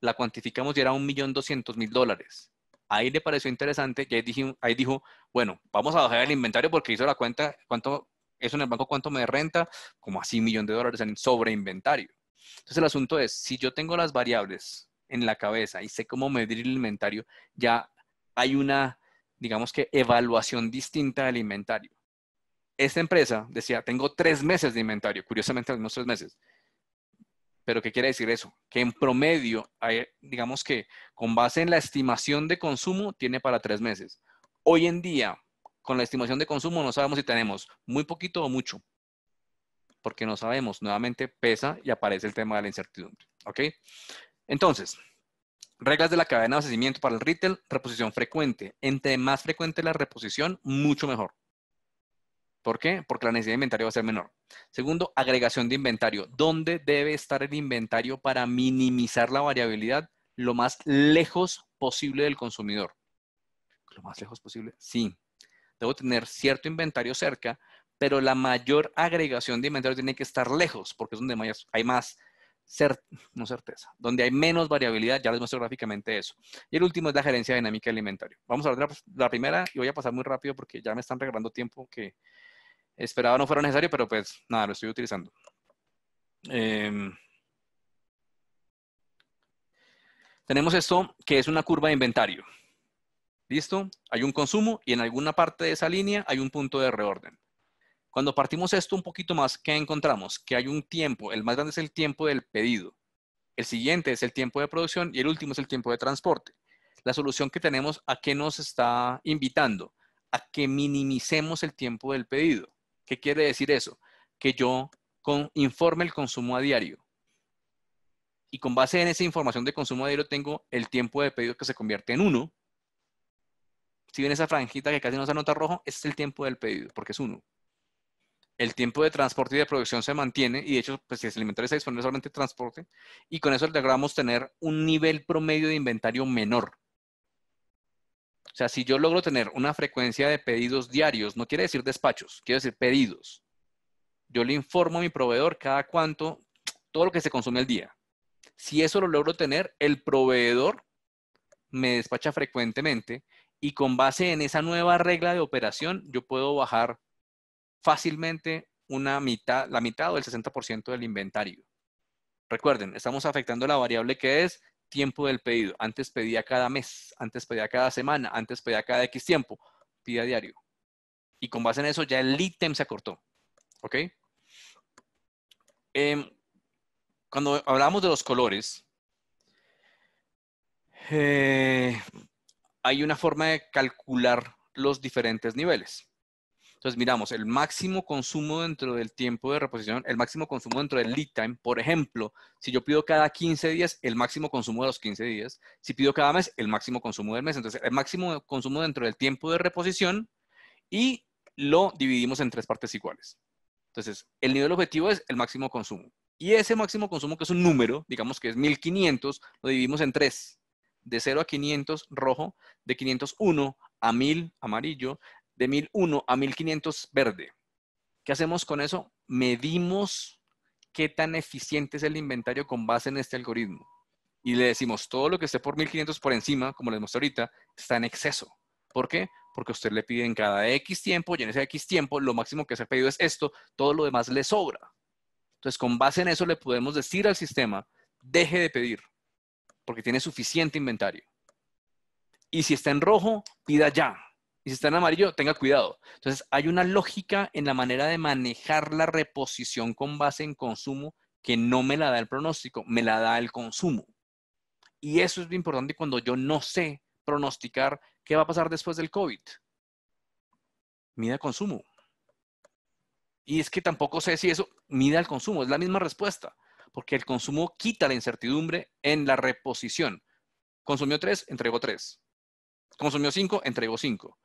la cuantificamos y era 1.200.000 dólares. Ahí le pareció interesante y ahí dijo, bueno, vamos a bajar el inventario porque hizo la cuenta cuánto eso en el banco, ¿cuánto me renta? Como así, millón de dólares en sobre inventario. Entonces, el asunto es, si yo tengo las variables en la cabeza y sé cómo medir el inventario, ya hay una, digamos que, evaluación distinta del inventario. Esta empresa decía, tengo tres meses de inventario, curiosamente los tres meses. Pero ¿qué quiere decir eso? Que en promedio, digamos que con base en la estimación de consumo, tiene para tres meses. Hoy en día, con la estimación de consumo no sabemos si tenemos muy poquito o mucho, porque no sabemos. Nuevamente pesa y aparece el tema de la incertidumbre. ¿Ok? Entonces, reglas de la cadena de abastecimiento para el retail, reposición frecuente. Entre más frecuente la reposición, mucho mejor. ¿Por qué? Porque la necesidad de inventario va a ser menor. Segundo, agregación de inventario. ¿Dónde debe estar el inventario para minimizar la variabilidad lo más lejos posible del consumidor? Lo más lejos posible, sí debo tener cierto inventario cerca, pero la mayor agregación de inventario tiene que estar lejos, porque es donde hay más certeza, donde hay menos variabilidad, ya les muestro gráficamente eso. Y el último es la gerencia dinámica del inventario. Vamos a ver la, primera y voy a pasar muy rápido porque ya me están regalando tiempo que esperaba no fuera necesario, pero pues nada, lo estoy utilizando. Em, tenemos esto que es una curva de inventario. ¿Listo? Hay un consumo y en alguna parte de esa línea hay un punto de reorden. Cuando partimos esto un poquito más, ¿qué encontramos? Que hay un tiempo, el más grande es el tiempo del pedido, el siguiente es el tiempo de producción y el último es el tiempo de transporte. La solución que tenemos, ¿a qué nos está invitando? A que minimicemos el tiempo del pedido. ¿Qué quiere decir eso? Que yo informe el consumo a diario. Y con base en esa información de consumo a diario tengo el tiempo de pedido que se convierte en uno si ven esa franjita que casi no se anota rojo, es el tiempo del pedido, porque es uno. El tiempo de transporte y de producción se mantiene, y de hecho, pues, si el inventario está disponible solamente transporte, y con eso logramos tener un nivel promedio de inventario menor. O sea, si yo logro tener una frecuencia de pedidos diarios, no quiere decir despachos, quiere decir pedidos. Yo le informo a mi proveedor cada cuánto, todo lo que se consume el día. Si eso lo logro tener, el proveedor me despacha frecuentemente y con base en esa nueva regla de operación, yo puedo bajar fácilmente una mitad, la mitad o el 60% del inventario. Recuerden, estamos afectando la variable que es tiempo del pedido. Antes pedía cada mes, antes pedía cada semana, antes pedía cada X tiempo, pide diario. Y con base en eso ya el ítem se acortó. ¿Ok? Em, cuando hablamos de los colores, eh, hay una forma de calcular los diferentes niveles. Entonces miramos el máximo consumo dentro del tiempo de reposición, el máximo consumo dentro del lead time. Por ejemplo, si yo pido cada 15 días, el máximo consumo de los 15 días. Si pido cada mes, el máximo consumo del mes. Entonces, el máximo consumo dentro del tiempo de reposición y lo dividimos en tres partes iguales. Entonces, el nivel objetivo es el máximo consumo. Y ese máximo consumo, que es un número, digamos que es 1500, lo dividimos en tres de 0 a 500 rojo, de 501 a 1000 amarillo, de 1001 a 1500 verde. ¿Qué hacemos con eso? Medimos qué tan eficiente es el inventario con base en este algoritmo. Y le decimos, todo lo que esté por 1500 por encima, como les mostré ahorita, está en exceso. ¿Por qué? Porque usted le pide en cada X tiempo y en ese X tiempo lo máximo que se ha pedido es esto, todo lo demás le sobra. Entonces, con base en eso le podemos decir al sistema, deje de pedir porque tiene suficiente inventario. Y si está en rojo, pida ya. Y si está en amarillo, tenga cuidado. Entonces, hay una lógica en la manera de manejar la reposición con base en consumo que no me la da el pronóstico, me la da el consumo. Y eso es lo importante cuando yo no sé pronosticar qué va a pasar después del COVID. Mida consumo. Y es que tampoco sé si eso mida el consumo, es la misma respuesta porque el consumo quita la incertidumbre en la reposición. Consumió tres, entregó tres. Consumió cinco, entregó cinco.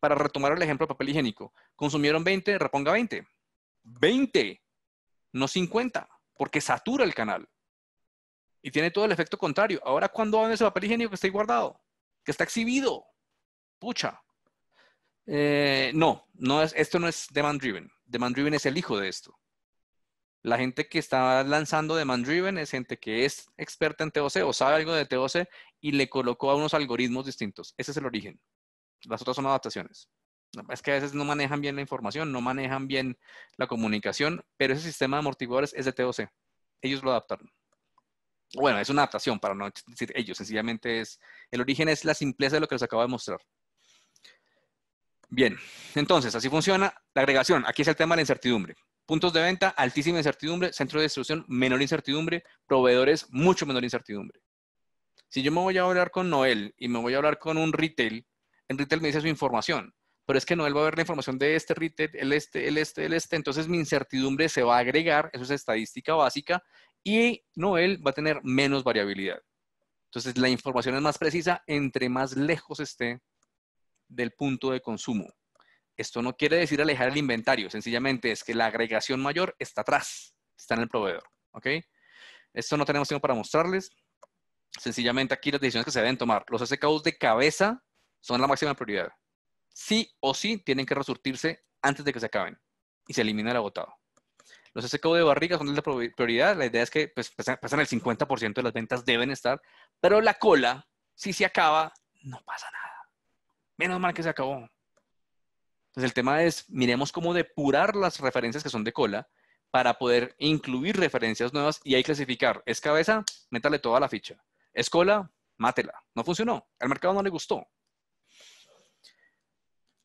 Para retomar el ejemplo de papel higiénico, consumieron 20, reponga 20. 20, no 50, porque satura el canal. Y tiene todo el efecto contrario. Ahora, ¿cuándo van a ese papel higiénico que está ahí guardado? Que está exhibido. Pucha. Eh, no, no es, esto no es demand driven. Demand driven es el hijo de esto. La gente que está lanzando Demand Driven es gente que es experta en TOC o sabe algo de TOC y le colocó a unos algoritmos distintos. Ese es el origen. Las otras son adaptaciones. Es que a veces no manejan bien la información, no manejan bien la comunicación, pero ese sistema de amortiguadores es de TOC. Ellos lo adaptaron. Bueno, es una adaptación para no decir ellos, sencillamente es, el origen es la simpleza de lo que les acabo de mostrar. Bien, entonces, así funciona la agregación. Aquí es el tema de la incertidumbre. Puntos de venta, altísima incertidumbre. Centro de distribución, menor incertidumbre. Proveedores, mucho menor incertidumbre. Si yo me voy a hablar con Noel y me voy a hablar con un retail, en retail me dice su información, pero es que Noel va a ver la información de este retail, el este, el este, el este, entonces mi incertidumbre se va a agregar, eso es estadística básica, y Noel va a tener menos variabilidad. Entonces la información es más precisa entre más lejos esté del punto de consumo. Esto no quiere decir alejar el inventario, sencillamente es que la agregación mayor está atrás, está en el proveedor. ¿Ok? Esto no tenemos tiempo para mostrarles. Sencillamente aquí las decisiones que se deben tomar. Los SKUs de cabeza son la máxima prioridad. Sí o sí tienen que resurtirse antes de que se acaben y se elimina el agotado. Los SKUs de barriga son de la prioridad. La idea es que pasan pues, el 50% de las ventas deben estar, pero la cola, si se acaba, no pasa nada. Menos mal que se acabó. Entonces el tema es, miremos cómo depurar las referencias que son de cola para poder incluir referencias nuevas y ahí clasificar. Es cabeza, métale toda la ficha. Es cola, mátela. No funcionó. Al mercado no le gustó.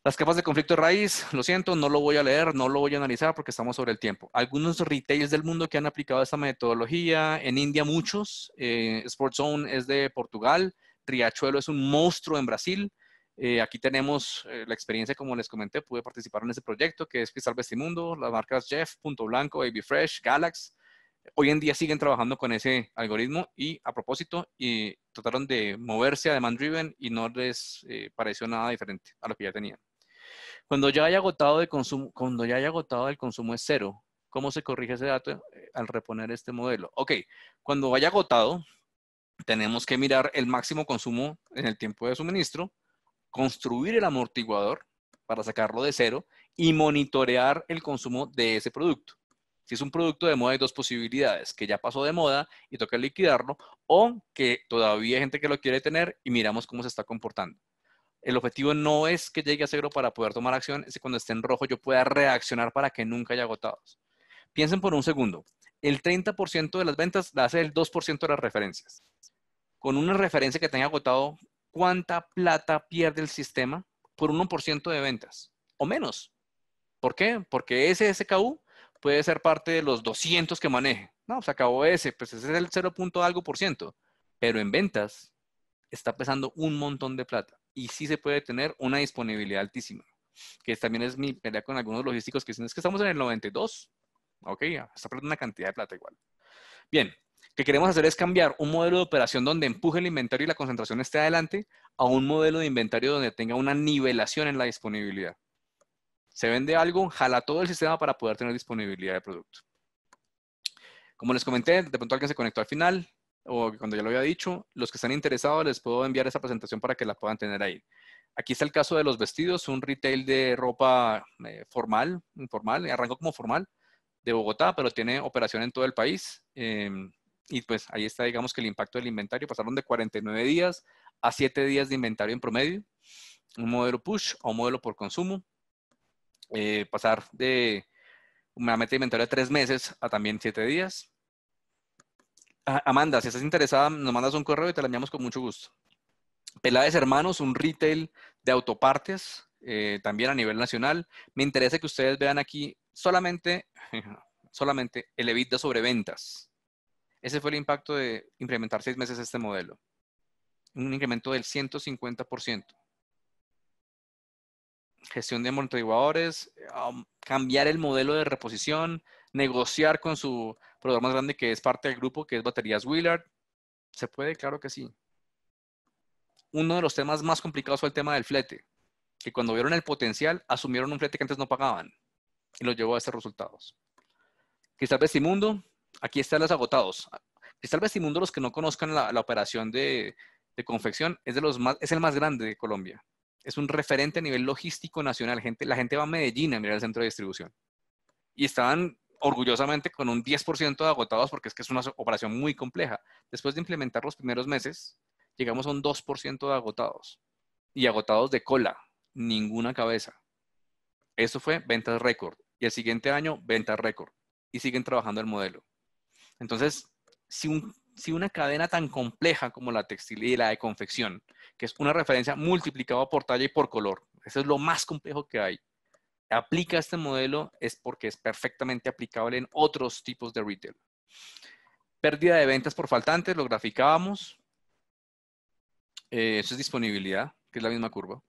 Las capas de conflicto de raíz, lo siento, no lo voy a leer, no lo voy a analizar porque estamos sobre el tiempo. Algunos retailers del mundo que han aplicado esta metodología, en India muchos, eh, Sports Zone es de Portugal, Riachuelo es un monstruo en Brasil, eh, aquí tenemos eh, la experiencia, como les comenté, pude participar en ese proyecto que es Cristal Vestimundo, las marcas Jeff, Punto Blanco, Baby Fresh, Galax. Hoy en día siguen trabajando con ese algoritmo y a propósito y trataron de moverse a demand driven y no les eh, pareció nada diferente a lo que ya tenían. Cuando ya haya agotado, consumo, cuando ya haya agotado el consumo es cero, ¿cómo se corrige ese dato al reponer este modelo? Ok, cuando haya agotado, tenemos que mirar el máximo consumo en el tiempo de suministro construir el amortiguador para sacarlo de cero y monitorear el consumo de ese producto. Si es un producto de moda hay dos posibilidades, que ya pasó de moda y toca liquidarlo, o que todavía hay gente que lo quiere tener y miramos cómo se está comportando. El objetivo no es que llegue a cero para poder tomar acción, es que cuando esté en rojo yo pueda reaccionar para que nunca haya agotados. Piensen por un segundo, el 30% de las ventas la hace el 2% de las referencias. Con una referencia que tenga agotado cuánta plata pierde el sistema por 1% de ventas o menos. ¿Por qué? Porque ese SKU puede ser parte de los 200 que maneje. No, se acabó ese, pues ese es el 0. algo por ciento. Pero en ventas está pesando un montón de plata y sí se puede tener una disponibilidad altísima, que también es mi pelea con algunos logísticos que dicen, es que estamos en el 92, ok, está perdiendo una cantidad de plata igual. Bien, que queremos hacer es cambiar un modelo de operación donde empuje el inventario y la concentración esté adelante a un modelo de inventario donde tenga una nivelación en la disponibilidad. Se vende algo, jala todo el sistema para poder tener disponibilidad de producto. Como les comenté, de pronto alguien se conectó al final o cuando ya lo había dicho, los que están interesados les puedo enviar esa presentación para que la puedan tener ahí. Aquí está el caso de los vestidos, un retail de ropa eh, formal, informal, arrancó como formal, de Bogotá, pero tiene operación en todo el país. Em, y pues ahí está, digamos que el impacto del inventario. Pasaron de 49 días a 7 días de inventario en promedio. Un modelo push o un modelo por consumo. Eh, pasar de una meta de inventario de 3 meses a también 7 días. Ah, Amanda, si estás interesada, nos mandas un correo y te la enviamos con mucho gusto. Pelades Hermanos, un retail de autopartes, eh, también a nivel nacional. Me interesa que ustedes vean aquí solamente, *laughs* solamente el EBITDA sobre ventas. Ese fue el impacto de implementar seis meses este modelo. Un incremento del 150%. Gestión de amortiguadores, um, cambiar el modelo de reposición, negociar con su proveedor más grande que es parte del grupo, que es Baterías Willard. ¿Se puede? Claro que sí. Uno de los temas más complicados fue el tema del flete, que cuando vieron el potencial, asumieron un flete que antes no pagaban y lo llevó a estos resultados. Cristal Vestimundo, aquí están los agotados. Cristal Vestimundo, los que no conozcan la, operación de, confección, es, el más grande de Colombia. Es un referente a nivel logístico nacional. Gente, la gente va a Medellín a mirar el centro de distribución. Y estaban orgullosamente con un 10% de agotados porque es que es una operación muy compleja. Después de implementar los primeros meses, llegamos a un 2% de agotados. Y agotados de cola, ninguna cabeza. Eso fue ventas récord. Y el siguiente año, ventas récord. Y siguen trabajando el modelo. Entonces, si, una cadena tan compleja como la textil y la de confección, que es una referencia multiplicada por talla y por color, eso es lo más complejo que hay, aplica este modelo es porque es perfectamente aplicable en otros tipos de retail. Pérdida de ventas por faltantes, lo graficábamos. Eh, eso es disponibilidad, que es la misma curva,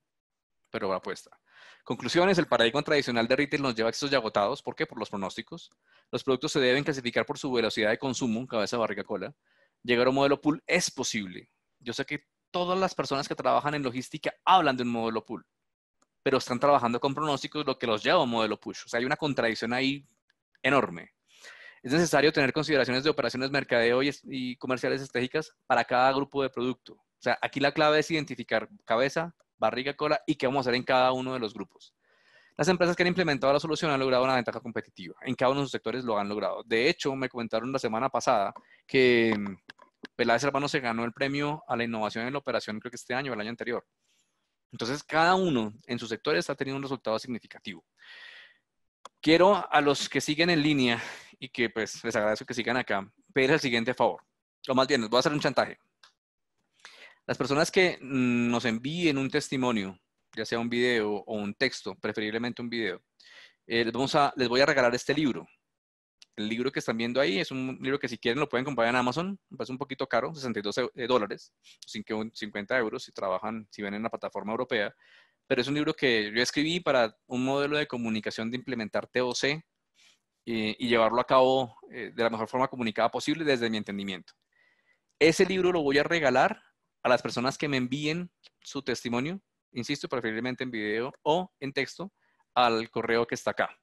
pero va puesta. Conclusiones, el paradigma tradicional de retail nos lleva a estos ya agotados. ¿Por qué? Por los pronósticos. Los productos se deben clasificar por su velocidad de consumo, cabeza, barriga, cola. Llegar a un modelo pool es posible. Yo sé que todas las personas que trabajan en logística hablan de un modelo pool, pero están trabajando con pronósticos, lo que los lleva a un modelo push. O sea, hay una contradicción ahí enorme. Es necesario tener consideraciones de operaciones mercadeo y comerciales estratégicas para cada grupo de producto. O sea, aquí la clave es identificar cabeza, barriga, cola y qué vamos a hacer en cada uno de los grupos. Las empresas que han implementado la solución han logrado una ventaja competitiva. En cada uno de sus sectores lo han logrado. De hecho, me comentaron la semana pasada que mm, Peláez Hermano se ganó el premio a la innovación en la operación, creo que este año o el año anterior. Entonces, cada uno en sus sectores ha tenido un resultado significativo. Quiero a los que siguen en línea y que pues les agradezco que sigan acá, pedir el siguiente favor. O más bien, les voy a hacer un chantaje. Las personas que mm, nos envíen un testimonio, ya sea un video o un texto, preferiblemente un video, eh, les, vamos a, les voy a regalar este libro. El libro que están viendo ahí es un libro que si quieren lo pueden comprar en Amazon, es un poquito caro, 62 eh, dólares, 50 euros si trabajan, si ven en la plataforma europea, pero es un libro que yo escribí para un modelo de comunicación de implementar TOC eh, y llevarlo a cabo de la mejor forma comunicada posible desde mi entendimiento. Ese libro lo voy a regalar a las personas que me envíen su testimonio, insisto, preferiblemente en video o en texto, al correo que está acá.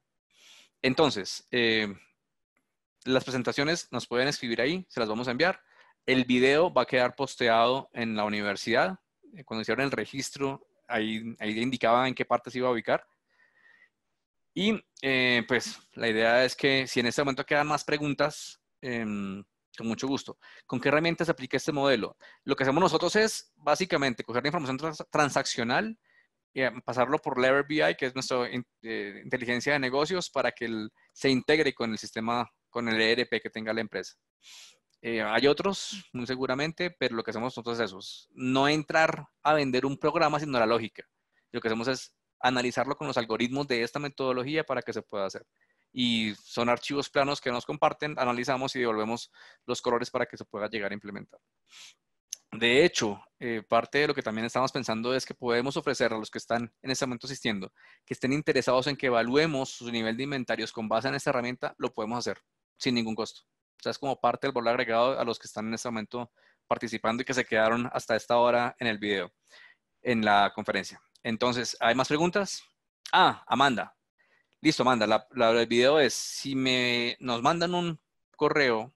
Entonces, eh, las presentaciones nos pueden escribir ahí, se las vamos a enviar. El video va a quedar posteado en la universidad. Eh, cuando hicieron el registro, ahí, indicaba en qué parte se iba a ubicar. Y eh, pues la idea es que si en este momento quedan más preguntas, em, con mucho gusto. ¿Con qué herramientas aplica este modelo? Lo que hacemos nosotros es básicamente coger la información transaccional, y eh, pasarlo por Lever BI, que es nuestra eh, inteligencia de negocios, para que se integre con el sistema, con el ERP que tenga la empresa. Eh, hay otros, muy seguramente, pero lo que hacemos nosotros es eso, no entrar a vender un programa, sino la lógica. Lo que hacemos es analizarlo con los algoritmos de esta metodología para que se pueda hacer y son archivos planos que nos comparten, analizamos y devolvemos los colores para que se pueda llegar a implementar. De hecho, eh, parte de lo que también estamos pensando es que podemos ofrecer a los que están en este momento asistiendo, que estén interesados en que evaluemos su nivel de inventarios con base en esta herramienta, lo podemos hacer sin ningún costo. O sea, es como parte del valor agregado a los que están en este momento participando y que se quedaron hasta esta hora en el video, en la conferencia. Entonces, ¿hay más preguntas? Ah, Amanda, Listo, manda. La, el video es, si me, nos mandan un correo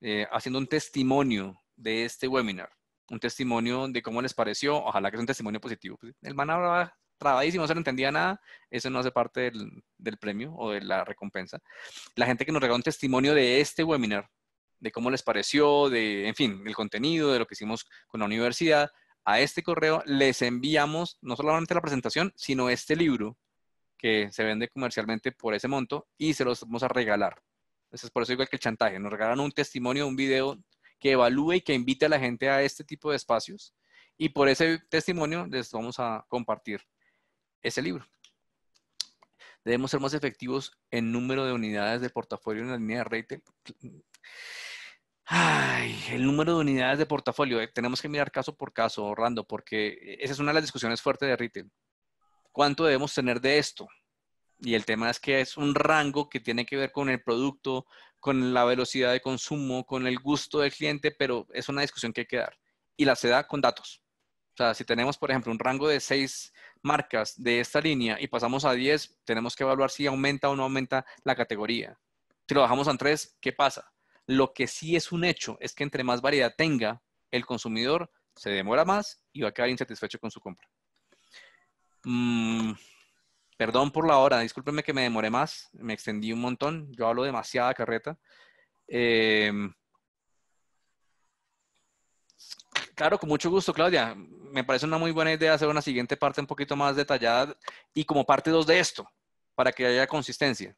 eh, haciendo un testimonio de este webinar, un testimonio de cómo les pareció, ojalá que sea un testimonio positivo. Pues, el man hablaba trabadísimo, no entendía nada, eso no hace parte del, premio o de la recompensa. La gente que nos regala un testimonio de este webinar, de cómo les pareció, de, en fin, el contenido, de lo que hicimos con la universidad, a este correo les enviamos no solamente la presentación, sino este libro que se vende comercialmente por ese monto y se los vamos a regalar. Entonces, por eso igual que el chantaje, nos regalan un testimonio, un video que evalúe y que invite a la gente a este tipo de espacios y por ese testimonio les vamos a compartir ese libro. Debemos ser más efectivos en número de unidades de portafolio en la línea de retail. Ay, el número de unidades de portafolio, eh, tenemos que mirar caso por caso, ahorrando, porque esa es una de las discusiones fuertes de retail. ¿cuánto debemos tener de esto? Y el tema es que es un rango que tiene que ver con el producto, con la velocidad de consumo, con el gusto del cliente, pero es una discusión que hay que dar. Y la se da con datos. O sea, si tenemos, por ejemplo, un rango de seis marcas de esta línea y pasamos a diez, tenemos que evaluar si aumenta o no aumenta la categoría. Si lo bajamos a tres, ¿qué pasa? Lo que sí es un hecho es que entre más variedad tenga el consumidor, se demora más y va a quedar insatisfecho con su compra. Mm, perdón por la hora, discúlpenme que me demoré más, me extendí un montón, yo hablo demasiada carreta. Em, claro, con mucho gusto, Claudia. Me parece una muy buena idea hacer una siguiente parte un poquito más detallada y como parte 2 de esto, para que haya consistencia.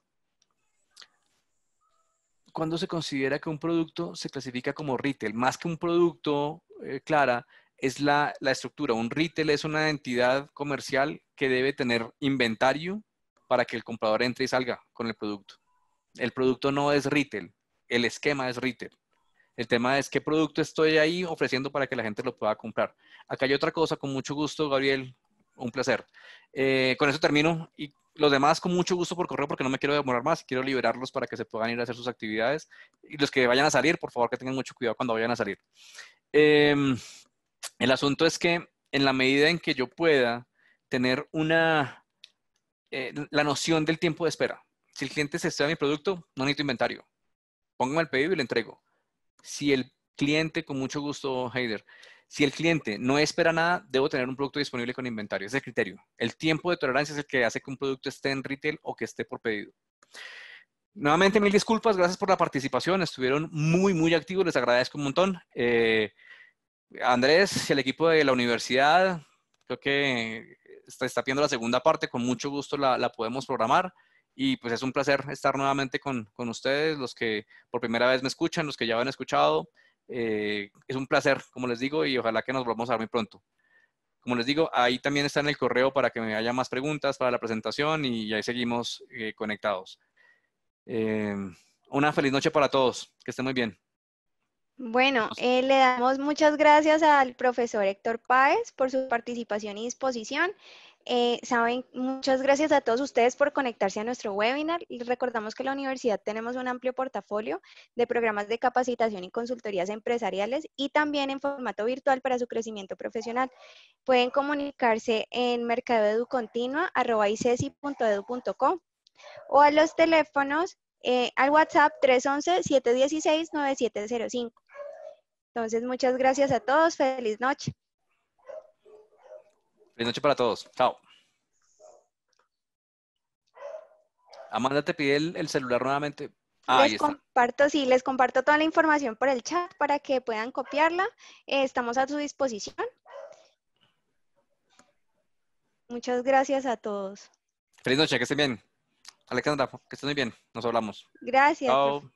¿Cuándo se considera que un producto se clasifica como retail? Más que un producto, eh, Clara, es la, estructura. Un retail es una entidad comercial que debe tener inventario para que el comprador entre y salga con el producto. El producto no es retail, el esquema es retail. El tema es qué producto estoy ahí ofreciendo para que la gente lo pueda comprar. Acá hay otra cosa, con mucho gusto, Gabriel, un placer. Eh, con eso termino y los demás con mucho gusto por correo porque no me quiero demorar más, quiero liberarlos para que se puedan ir a hacer sus actividades y los que vayan a salir, por favor que tengan mucho cuidado cuando vayan a salir. Em, el asunto es que en la medida en que yo pueda tener una, eh, la noción del tiempo de espera, si el cliente se espera mi producto, no necesito inventario. Póngame el pedido y le entrego. Si el cliente, con mucho gusto, Heider, si el cliente no espera nada, debo tener un producto disponible con inventario. Ese es el criterio. El tiempo de tolerancia es el que hace que un producto esté en retail o que esté por pedido. Nuevamente, mil disculpas, gracias por la participación. Estuvieron muy, muy activos, les agradezco un montón. Eh, Andrés, el equipo de la universidad, creo que está, viendo pidiendo la segunda parte, con mucho gusto la, podemos programar. Y pues es un placer estar nuevamente con, ustedes, los que por primera vez me escuchan, los que ya han escuchado. Eh, es un placer, como les digo, y ojalá que nos volvamos a ver muy pronto. Como les digo, ahí también está en el correo para que me haya más preguntas para la presentación y ahí seguimos eh, conectados. Eh, una feliz noche para todos, que estén muy bien. Bueno, eh, le damos muchas gracias al profesor Héctor Páez por su participación y disposición. Eh, saben, muchas gracias a todos ustedes por conectarse a nuestro webinar. Y recordamos que en la universidad tenemos un amplio portafolio de programas de capacitación y consultorías empresariales y también en formato virtual para su crecimiento profesional. Pueden comunicarse en mercadoeducontinua.com e e o a los teléfonos eh, al WhatsApp 311-716-9705. Entonces, muchas gracias a todos. Feliz noche. Feliz noche para todos. Chao. Amanda, te pide el, celular nuevamente. Ah, les comparto, sí, les comparto toda la información por el chat para que puedan copiarla. Eh, estamos a su disposición. Muchas gracias a todos. Feliz noche, que estén bien. Alexandra, que estén muy bien. Nos hablamos. Gracias. Chao.